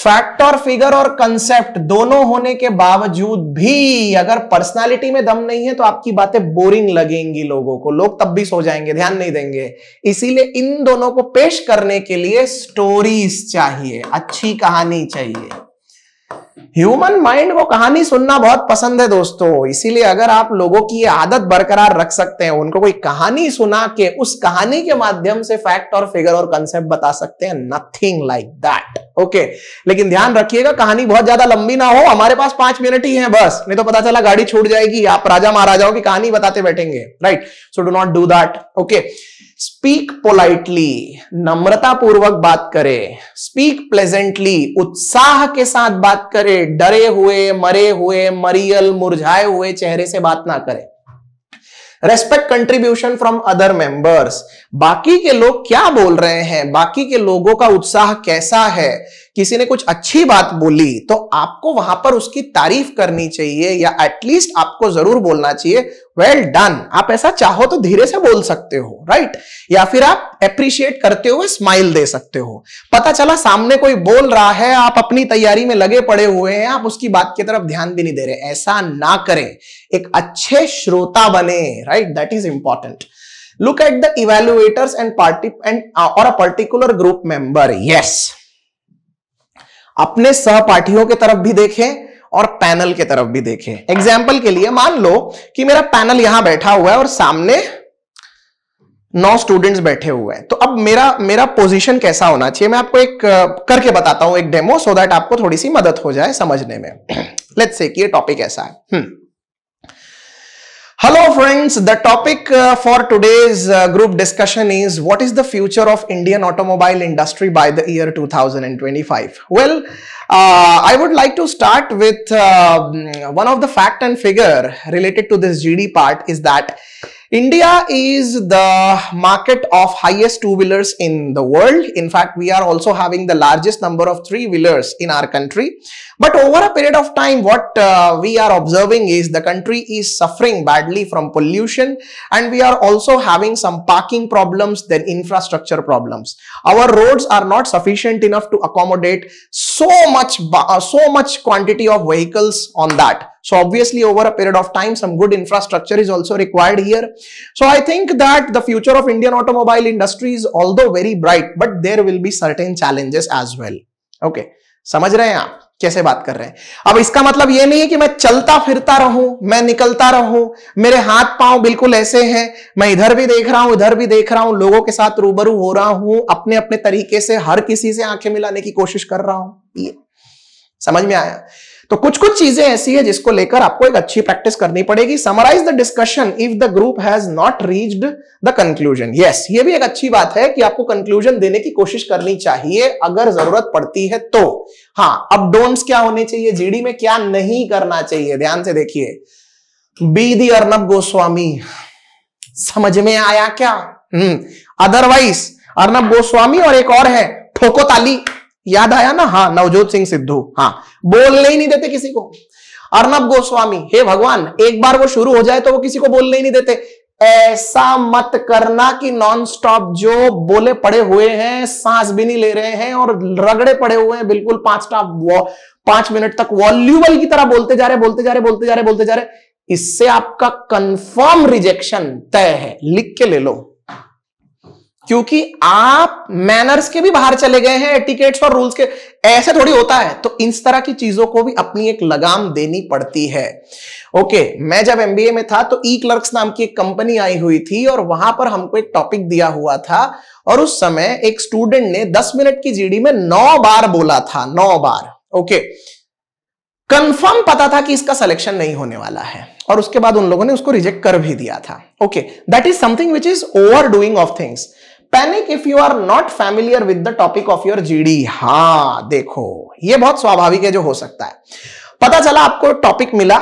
फैक्ट और फिगर और कंसेप्ट दोनों होने के बावजूद भी अगर पर्सनालिटी में दम नहीं है तो आपकी बातें बोरिंग लगेंगी लोगों को लोग तब भी सो जाएंगे ध्यान नहीं देंगे इसीलिए इन दोनों को पेश करने के लिए स्टोरीज चाहिए अच्छी कहानी चाहिए ह्यूमन माइंड को कहानी सुनना बहुत पसंद है दोस्तों इसीलिए अगर आप लोगों की ये आदत बरकरार रख सकते हैं उनको कोई कहानी सुना के उस कहानी के माध्यम से फैक्ट और फिगर और कंसेप्ट बता सकते हैं नथिंग लाइक दैट ओके लेकिन ध्यान रखिएगा कहानी बहुत ज्यादा लंबी ना हो हमारे पास पांच मिनट ही है बस नहीं तो पता चला गाड़ी छूट जाएगी आप राजा महाराजाओं की कहानी बताते बैठेंगे right so do not do that okay speak politely नम्रता पूर्वक बात करे स्पीक प्लेजेंटली उत्साह के साथ बात करे डरे हुए मरे हुए मरियल मुरझाए हुए चेहरे से बात ना करे respect contribution from other members बाकी के लोग क्या बोल रहे हैं बाकी के लोगों का उत्साह कैसा है किसी ने कुछ अच्छी बात बोली तो आपको वहां पर उसकी तारीफ करनी चाहिए या एटलीस्ट आपको जरूर बोलना चाहिए वेल well डन आप ऐसा चाहो तो धीरे से बोल सकते हो राइट या फिर आप अप्रिशिएट करते हुए स्माइल दे सकते हो पता चला सामने कोई बोल रहा है आप अपनी तैयारी में लगे पड़े हुए हैं आप उसकी बात की तरफ ध्यान भी नहीं दे रहे ऐसा ना करें एक अच्छे श्रोता बने right that is important look at the evaluators and party and और a particular group member yes अपने सहपाठियों के तरफ भी देखें और पैनल के तरफ भी देखें एग्जाम्पल के लिए मान लो कि मेरा पैनल यहां बैठा हुआ है और सामने नौ स्टूडेंट्स बैठे हुए हैं तो अब मेरा मेरा पोजीशन कैसा होना चाहिए मैं आपको एक करके बताता हूं एक डेमो सो so दैट आपको थोड़ी सी मदद हो जाए समझने में लेट्स (clears throat) से कि ये टॉपिक ऐसा है hmm. Hello friends, the topic uh, for today's uh, group discussion is what is the future of Indian automobile industry by the year 2025? Well, uh, I would like to start with um, one of the fact and figure related to this GD part is that India is the market of highest two-wheelers in the world. In fact, we are also having the largest number of three-wheelers in our country. But over a period of time, what uh, we are observing is the country is suffering badly from pollution and we are also having some parking problems, then infrastructure problems. Our roads are not sufficient enough to accommodate so much, uh, so much quantity of vehicles on that. So obviously over a period of time, some good infrastructure is also required here. So I think that the future of Indian automobile industry is although very bright, but there will be certain challenges as well. Okay. समझ रहे हैं आप कैसे बात कर रहे हैं अब इसका मतलब यह नहीं है कि मैं चलता फिरता रहूं मैं निकलता रहूं मेरे हाथ पांव बिल्कुल ऐसे हैं मैं इधर भी देख रहा हूं इधर भी देख रहा हूं लोगों के साथ रूबरू हो रहा हूं अपने अपने तरीके से हर किसी से आंखें मिलाने की कोशिश कर रहा हूं ये समझ में आया तो कुछ कुछ चीजें ऐसी है जिसको लेकर आपको एक अच्छी प्रैक्टिस करनी पड़ेगी summarize the discussion if the group has not reached the conclusion yes ये भी एक अच्छी बात है कि आपको कंक्लूजन देने की कोशिश करनी चाहिए अगर जरूरत पड़ती है तो हाँ अब डोंट्स क्या होने चाहिए जीडी में क्या नहीं करना चाहिए ध्यान से देखिए बी दी अर्नब गोस्वामी समझ में आया क्या अदरवाइज अर्नब गोस्वामी और एक और है ठोको ताली याद आया ना हाँ नवजोत सिंह सिद्धू हाँ बोलने ही नहीं देते किसी को अर्नब गोस्वामी हे भगवान एक बार वो शुरू हो जाए तो वो किसी को बोलने ही नहीं देते ऐसा मत करना कि नॉन स्टॉप जो बोले पड़े हुए हैं सांस भी नहीं ले रहे हैं और रगड़े पड़े हुए हैं बिल्कुल पांच पांच मिनट तक वॉल्यूबल की तरह बोलते जा रहे बोलते जा रहे बोलते जा रहे बोलते जा रहे इससे आपका कंफर्म रिजेक्शन तय है लिख के ले लो क्योंकि आप मैनर्स के भी बाहर चले गए हैं एटिकेट्स और रूल्स के ऐसे थोड़ी होता है तो इस तरह की चीजों को भी अपनी एक लगाम देनी पड़ती है ओके मैं जब एमबीए में था तो ई क्लर्क नाम की एक कंपनी आई हुई थी और वहां पर हमको एक टॉपिक दिया हुआ था और उस समय एक स्टूडेंट ने दस मिनट की जीडी में नौ बार बोला था नौ बार ओके कंफर्म पता था कि इसका सिलेक्शन नहीं होने वाला है और उसके बाद उन लोगों ने उसको रिजेक्ट कर भी दिया था okay that is something which is overdoing of things panic if you are not familiar with the topic of your GD हाँ देखो ये बहुत स्वाभाविक है जो हो सकता है पता चला आपको टॉपिक मिला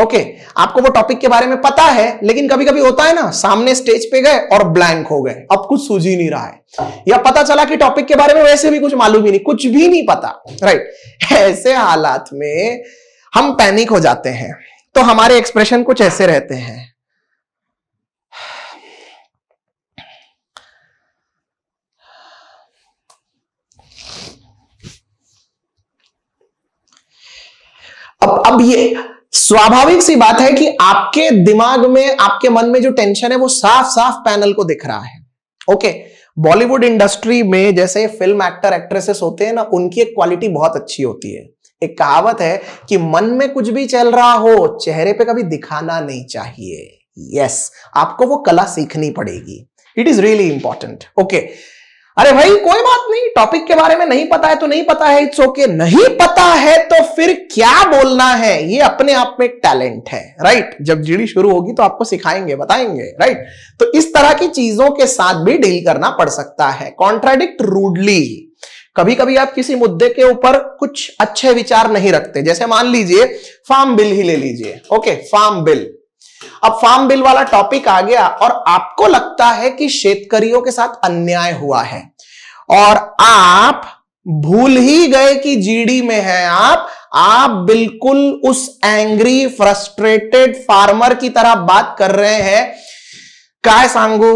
ओके okay, आपको वो टॉपिक के बारे में पता है लेकिन कभी कभी होता है ना सामने स्टेज पे गए और ब्लैंक हो गए अब कुछ सूझ ही नहीं रहा है या पता चला कि टॉपिक के बारे में वैसे भी कुछ मालूम ही नहीं कुछ भी नहीं पता राइट ऐसे हालात में हम पैनिक हो जाते हैं तो हमारे एक्सप्रेशन कुछ ऐसे रहते हैं अब अब ये स्वाभाविक सी बात है कि आपके दिमाग में आपके मन में जो टेंशन है वो साफ साफ पैनल को दिख रहा है ओके बॉलीवुड इंडस्ट्री में जैसे फिल्म एक्टर एक्ट्रेसेस होते हैं ना उनकी एक क्वालिटी बहुत अच्छी होती है एक कहावत है कि मन में कुछ भी चल रहा हो चेहरे पे कभी दिखाना नहीं चाहिए यस yes, आपको वो कला सीखनी पड़ेगी it is really important okay अरे भाई कोई बात नहीं टॉपिक के बारे में नहीं पता है तो नहीं पता है इट्स ओके okay. नहीं पता है तो फिर क्या बोलना है ये अपने आप में एक टैलेंट है राइट जब जीडी शुरू होगी तो आपको सिखाएंगे बताएंगे राइट तो इस तरह की चीजों के साथ भी डील करना पड़ सकता है कॉन्ट्राडिक्ट रूडली कभी कभी आप किसी मुद्दे के ऊपर कुछ अच्छे विचार नहीं रखते जैसे मान लीजिए फार्म बिल ही ले लीजिए ओके फार्म बिल अब फार्म बिल वाला टॉपिक आ गया और आपको लगता है कि शेतकरियों के साथ अन्याय हुआ है और आप भूल ही गए कि जीडी में है आप आप बिल्कुल उस एंग्री फ्रस्ट्रेटेड फार्मर की तरह बात कर रहे हैं काय सांगू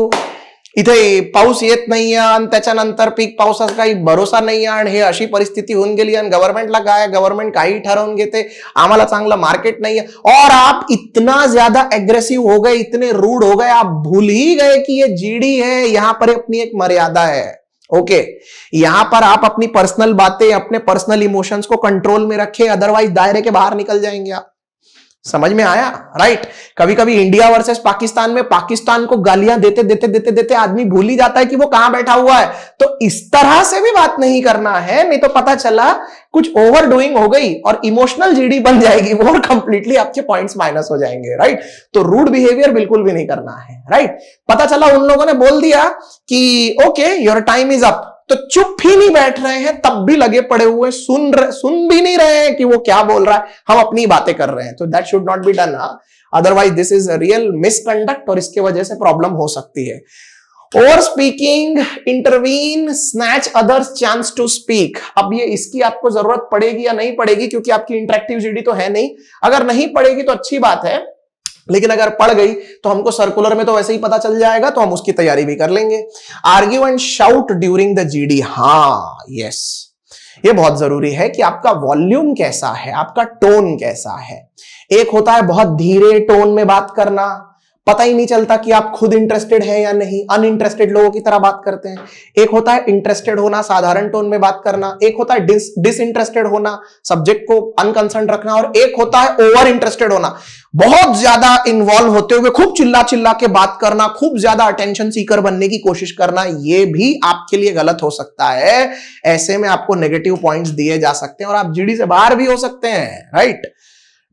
इथे पाऊस येत नाहीये आणि त्याच्यानंतर पीक पावसाचा काही भरोसा नाही आहे आणि हे अशी परिस्थिती होऊन गेली आणि गव्हर्नमेंटला काय गव्हर्नमेंट काही ठरवून घेते आम्हाला चांगला मार्केट नहीं है और आप इतना ज्यादा एग्रेसिव हो गए इतने रूड हो गए आप भूल ही गए कि ये जीडी है यहां पर अपनी एक मर्यादा है ओके okay. यहां पर आप अपनी पर्सनल बातें अपने पर्सनल इमोशंस को कंट्रोल में रखें अदरवाइज दायरे के बाहर निकल जाएंगे आप समझ में आया राइट कभी कभी इंडिया वर्सेस पाकिस्तान में पाकिस्तान को गालियां देते देते देते देते आदमी भूल ही जाता है कि वो कहां बैठा हुआ है तो इस तरह से भी बात नहीं करना है नहीं तो पता चला कुछ ओवर डूइंग हो गई और इमोशनल जीडी बन जाएगी वो और कंप्लीटली आपके पॉइंट्स माइनस हो जाएंगे राइट तो रूड बिहेवियर बिल्कुल भी नहीं करना है राइट पता चला उन लोगों ने बोल दिया कि okay your time is up तो चुप ही नहीं बैठ रहे हैं तब भी लगे पड़े हुए सुन रहे सुन भी नहीं रहे हैं कि वो क्या बोल रहा है हम अपनी बातें कर रहे हैं तो that should not be done otherwise this is real misconduct और इसके वजह से प्रॉब्लम हो सकती है over speaking intervene snatch others chance to speak अब ये इसकी आपको जरूरत पड़ेगी या नहीं पड़ेगी क्योंकि आपकी इंटरेक्टिविटी तो है नहीं अगर नहीं पड़ेगी तो अच्छी बात है लेकिन अगर पड़ गई तो हमको सर्कुलर में तो वैसे ही पता चल जाएगा तो हम उसकी तैयारी भी कर लेंगे argue and shout during the G D हाँ यस ये बहुत जरूरी है कि आपका वॉल्यूम कैसा है आपका टोन कैसा है एक होता है बहुत धीरे टोन में बात करना पता ही नहीं चलता कि आप खुद इंटरेस्टेड हैं या नहीं अन इंटरेस्टेड लोगों की तरह बात करते हैं एक होता है इंटरेस्टेड होना साधारण टोन में बात करना एक होता है डिस डिसइंटरेस्टेड होना सब्जेक्ट को अनकंसर्न रखना और एक होता है ओवर इंटरेस्टेड होना बहुत ज्यादा इन्वॉल्व होते हुए खूब चिल्ला चिल्ला के बात करना खूब ज्यादा अटेंशन सीकर बनने की कोशिश करना ये भी आपके लिए गलत हो सकता है ऐसे में आपको नेगेटिव पॉइंट्स दिए जा सकते हैं और आप जीडी से बाहर भी हो सकते हैं right right?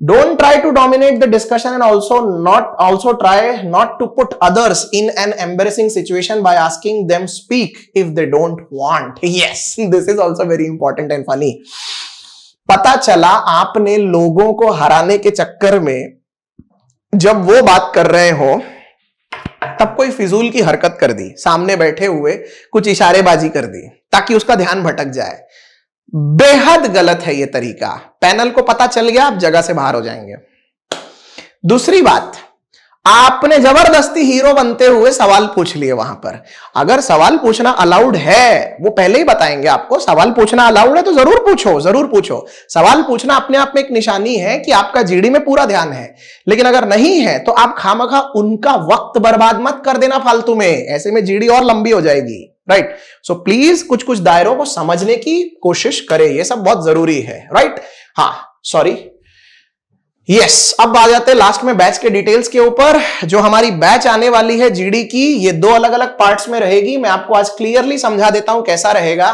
don't try to dominate the discussion and also not also try not to put others in an embarrassing situation by asking them speak if they don't want yes this is also very important and funny पता चला आपने लोगों को हराने के चक्कर में जब वो बात कर रहे हो तब कोई फिजूल की हरकत कर दी सामने बैठे हुए कुछ इशारेबाजी कर दी ताकि उसका ध्यान भटक जाए बेहद गलत है यह तरीका पैनल को पता चल गया आप जगह से बाहर हो जाएंगे दूसरी बात आपने जबरदस्ती हीरो बनते हुए सवाल पूछ लिए वहां पर अगर सवाल पूछना अलाउड है वो पहले ही बताएंगे आपको सवाल पूछना अलाउड है तो जरूर पूछो जरूर पूछो सवाल पूछना अपने आप में एक निशानी है कि आपका जीडी में पूरा ध्यान है लेकिन अगर नहीं है तो आप खामखा उनका वक्त बर्बाद मत कर देना फालतू में ऐसे में जीडी और लंबी हो जाएगी राइट सो प्लीज कुछ कुछ दायरों को समझने की कोशिश करें ये सब बहुत जरूरी है राइट right? हाँ सॉरी यस yes, अब आ जाते हैं लास्ट में बैच के डिटेल्स के ऊपर जो हमारी बैच आने वाली है जीडी की ये दो अलग अलग पार्ट्स में रहेगी मैं आपको आज क्लियरली समझा देता हूं कैसा रहेगा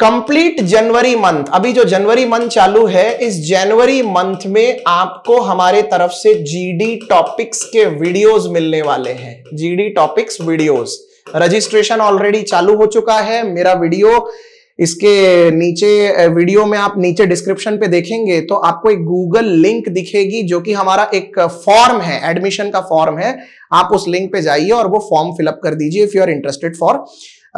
कंप्लीट जनवरी मंथ अभी जो जनवरी मंथ चालू है इस जनवरी मंथ में आपको हमारे तरफ से जीडी टॉपिक्स के वीडियोस मिलने वाले हैं GD topics videos registration already चालू हो चुका है मेरा वीडियो इसके नीचे वीडियो में आप नीचे डिस्क्रिप्शन पे देखेंगे तो आपको एक गूगल लिंक दिखेगी जो कि हमारा एक फॉर्म है एडमिशन का फॉर्म है आप उस लिंक पे जाइए और वो फॉर्म फिलअप कर दीजिए if you are interested for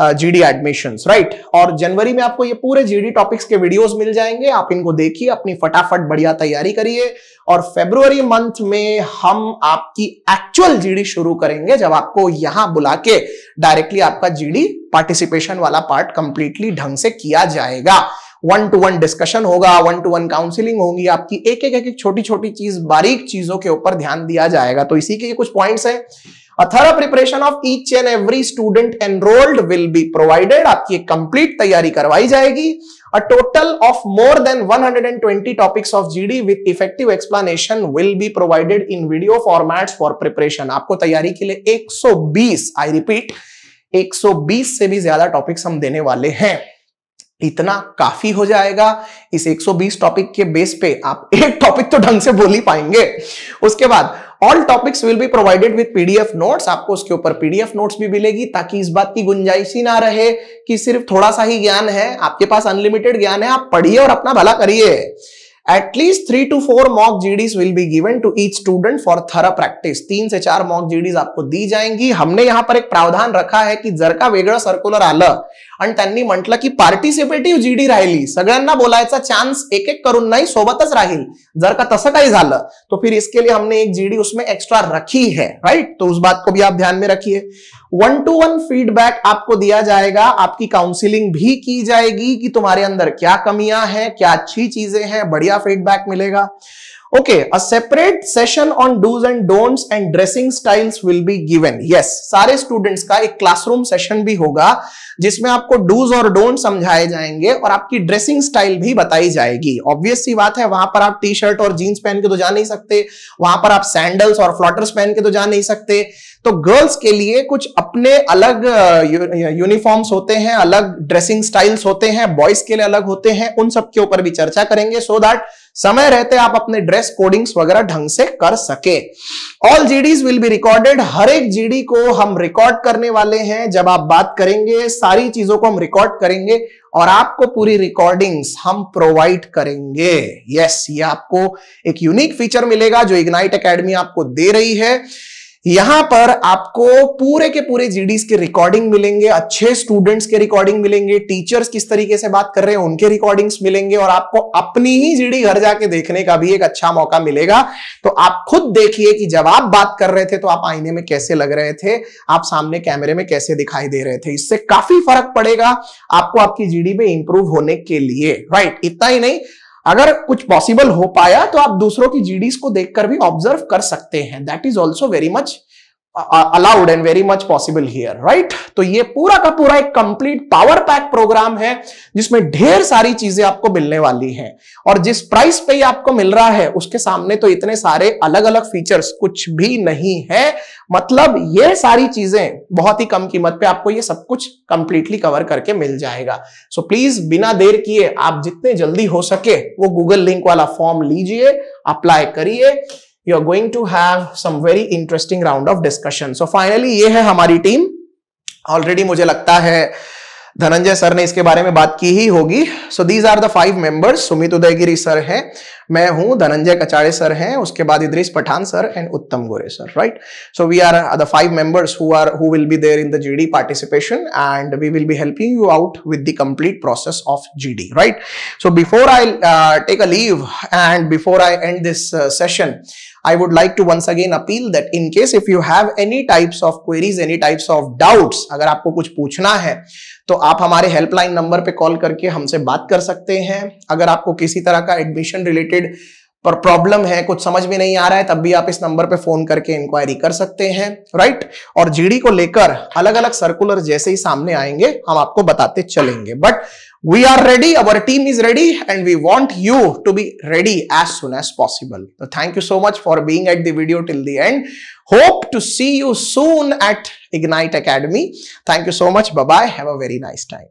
GD admissions right और जनवरी में आपको ये पूरे जीडी टॉपिक्स के वीडियोस मिल जाएंगे आप इनको देखिए अपनी फटाफट बढ़िया तैयारी करिए और फेब्रुवरी मंथ में हम आपकी एक्चुअल जीडी शुरू करेंगे जब आपको यहां बुला के डायरेक्टली आपका जीडी पार्टिसिपेशन वाला पार्ट कंप्लीटली ढंग से किया जाएगा वन टू वन डिस्कशन होगा वन टू वन काउंसिलिंग होगी आपकी एक एक एक छोटी छोटी चीज बारीक चीजों के ऊपर ध्यान दिया जाएगा तो इसी के कुछ पॉइंट्स हैं A thorough preparation of each and every student enrolled will be provided. आपकी एक कंप्लीट तैयारी करवाई जाएगी. A total of more than 120 topics of GD with effective explanation will be provided in video formats for preparation. आपको तैयारी के लिए 120, I repeat, 120 से भी ज्यादा टॉपिक्स हम देने वाले हैं इतना काफी हो जाएगा इस 120 टॉपिक के बेस पे आप (laughs) एक टॉपिक तो ढंग से बोल ही पाएंगे उसके बाद all topics will be provided with PDF notes आपको उसके ऊपर पीडीएफ नोट्स भी मिलेगी ताकि इस बात की गुंजाइश ही ना रहे कि सिर्फ थोड़ा सा ही ज्ञान है आपके पास अनलिमिटेड ज्ञान है आप पढ़िए और अपना भला करिए at least three to four mock GDs will be given to each student for thorough practice. तीन से चार mock GDs आपको दी जाएंगी हमने यहां पर एक प्रावधान रखा है कि जर का वेगळं सर्क्युलर आलं आणि त्यांनी म्हटलं की पार्टिसिपेटिव्ह जीडी राहिली सगळ्यांना बोलायचा चान्स एक एक करून नाही सोबतच जर का तस का तो फिर इसके लिए हमने एक जीडी उसमें एक्स्ट्रा रखी है राइट तो उस बात को भी आप ध्यान में रखिए वन टू वन फीडबैक आपको दिया जाएगा आपकी काउंसिलिंग भी की जाएगी कि तुम्हारे अंदर क्या कमियां हैं क्या अच्छी चीजें हैं बढ़िया फीडबैक मिलेगा okay a separate session on dos and don'ts and dressing styles will be given yes सारे स्टूडेंट्स का एक क्लासरूम सेशन भी होगा जिसमें आपको डूज और डोंट समझाए जाएंगे और आपकी ड्रेसिंग स्टाइल भी बताई जाएगी ऑब्वियस सी बात है वहां पर आप टी शर्ट और जीन्स पहन के तो जा नहीं सकते वहां पर आप सैंडल्स और फ्लॉटर्स पहन के तो जा नहीं सकते तो गर्ल्स के लिए कुछ अपने अलग यूनिफॉर्म्स होते हैं अलग ड्रेसिंग स्टाइल्स होते हैं बॉयज के लिए अलग होते हैं उन सबके ऊपर भी चर्चा करेंगे सो so दैट समय रहते आप अपने ड्रेस कोडिंग्स वगैरह ढंग से कर सके all GDs will be recorded हर एक जीडी को हम रिकॉर्ड करने वाले हैं जब आप बात करेंगे सारी चीजों को हम रिकॉर्ड करेंगे और आपको पूरी रिकॉर्डिंग्स हम प्रोवाइड करेंगे यस yes, ये आपको एक यूनिक फीचर मिलेगा जो इग्नाइट एकेडमी आपको दे रही है यहां पर आपको पूरे के पूरे जीडीस के रिकॉर्डिंग मिलेंगे अच्छे स्टूडेंट्स के रिकॉर्डिंग मिलेंगे टीचर्स किस तरीके से बात कर रहे हैं उनके रिकॉर्डिंग्स मिलेंगे और आपको अपनी ही जीडी घर जाके देखने का भी एक अच्छा मौका मिलेगा तो आप खुद देखिए कि जब आप बात कर रहे थे तो आप आईने में कैसे लग रहे थे आप सामने कैमरे में कैसे दिखाई दे रहे थे इससे काफी फर्क पड़ेगा आपको आपकी जीडी में इंप्रूव होने के लिए राइट इतना ही नहीं अगर कुछ पॉसिबल हो पाया तो आप दूसरों की जीडीस को देखकर भी ऑब्जर्व कर सकते हैं that is also very much allowed and very much possible here right तो ये पूरा का पूरा एक कंप्लीट पावर पैक प्रोग्राम है जिसमें ढेर सारी चीजें आपको मिलने वाली हैं और जिस प्राइस पे आपको मिल रहा है उसके सामने तो इतने सारे अलग अलग फीचर्स कुछ भी नहीं है मतलब ये सारी चीजें बहुत ही कम कीमत पे आपको ये सब कुछ कंप्लीटली कवर करके मिल जाएगा सो so, प्लीज बिना देर किए आप जितने जल्दी हो सके वो गूगल लिंक वाला फॉर्म लीजिए अप्लाई करिए you are going to have some very interesting round of discussion so finally ये है हमारी टीम ऑलरेडी मुझे लगता है धनंजय सर ने इसके बारे में बात की ही होगी so these are the five members Sumit Udaygiri sir हैं मैं हूं धनंजय कचाड़े सर हैं उसके बाद Idris Pathan sir and Uttam Gore sir right so we are the five members who are who will be there in the GD participation and we will be helping you out with the complete process of GD right so before I take a leave and before I end this session I would like to once again appeal that in case if you have any types of queries, any types of doubts, अगर आपको कुछ पूछना है तो आप हमारे helpline number पे call करके हमसे बात कर सकते हैं अगर आपको किसी तरह का एडमिशन रिलेटेड पर प्रॉब्लम है कुछ समझ में नहीं आ रहा है तब भी आप इस नंबर पे फोन करके इंक्वायरी कर सकते हैं राइट और जीडी को लेकर अलग अलग सर्कुलर जैसे ही सामने आएंगे हम आपको बताते चलेंगे but We are ready, our team is ready, and we want you to be ready as soon as possible. So thank you so much for being at the video till the end. Hope to see you soon at Ignite Academy. Thank you so much. Bye-bye. Have a very nice time.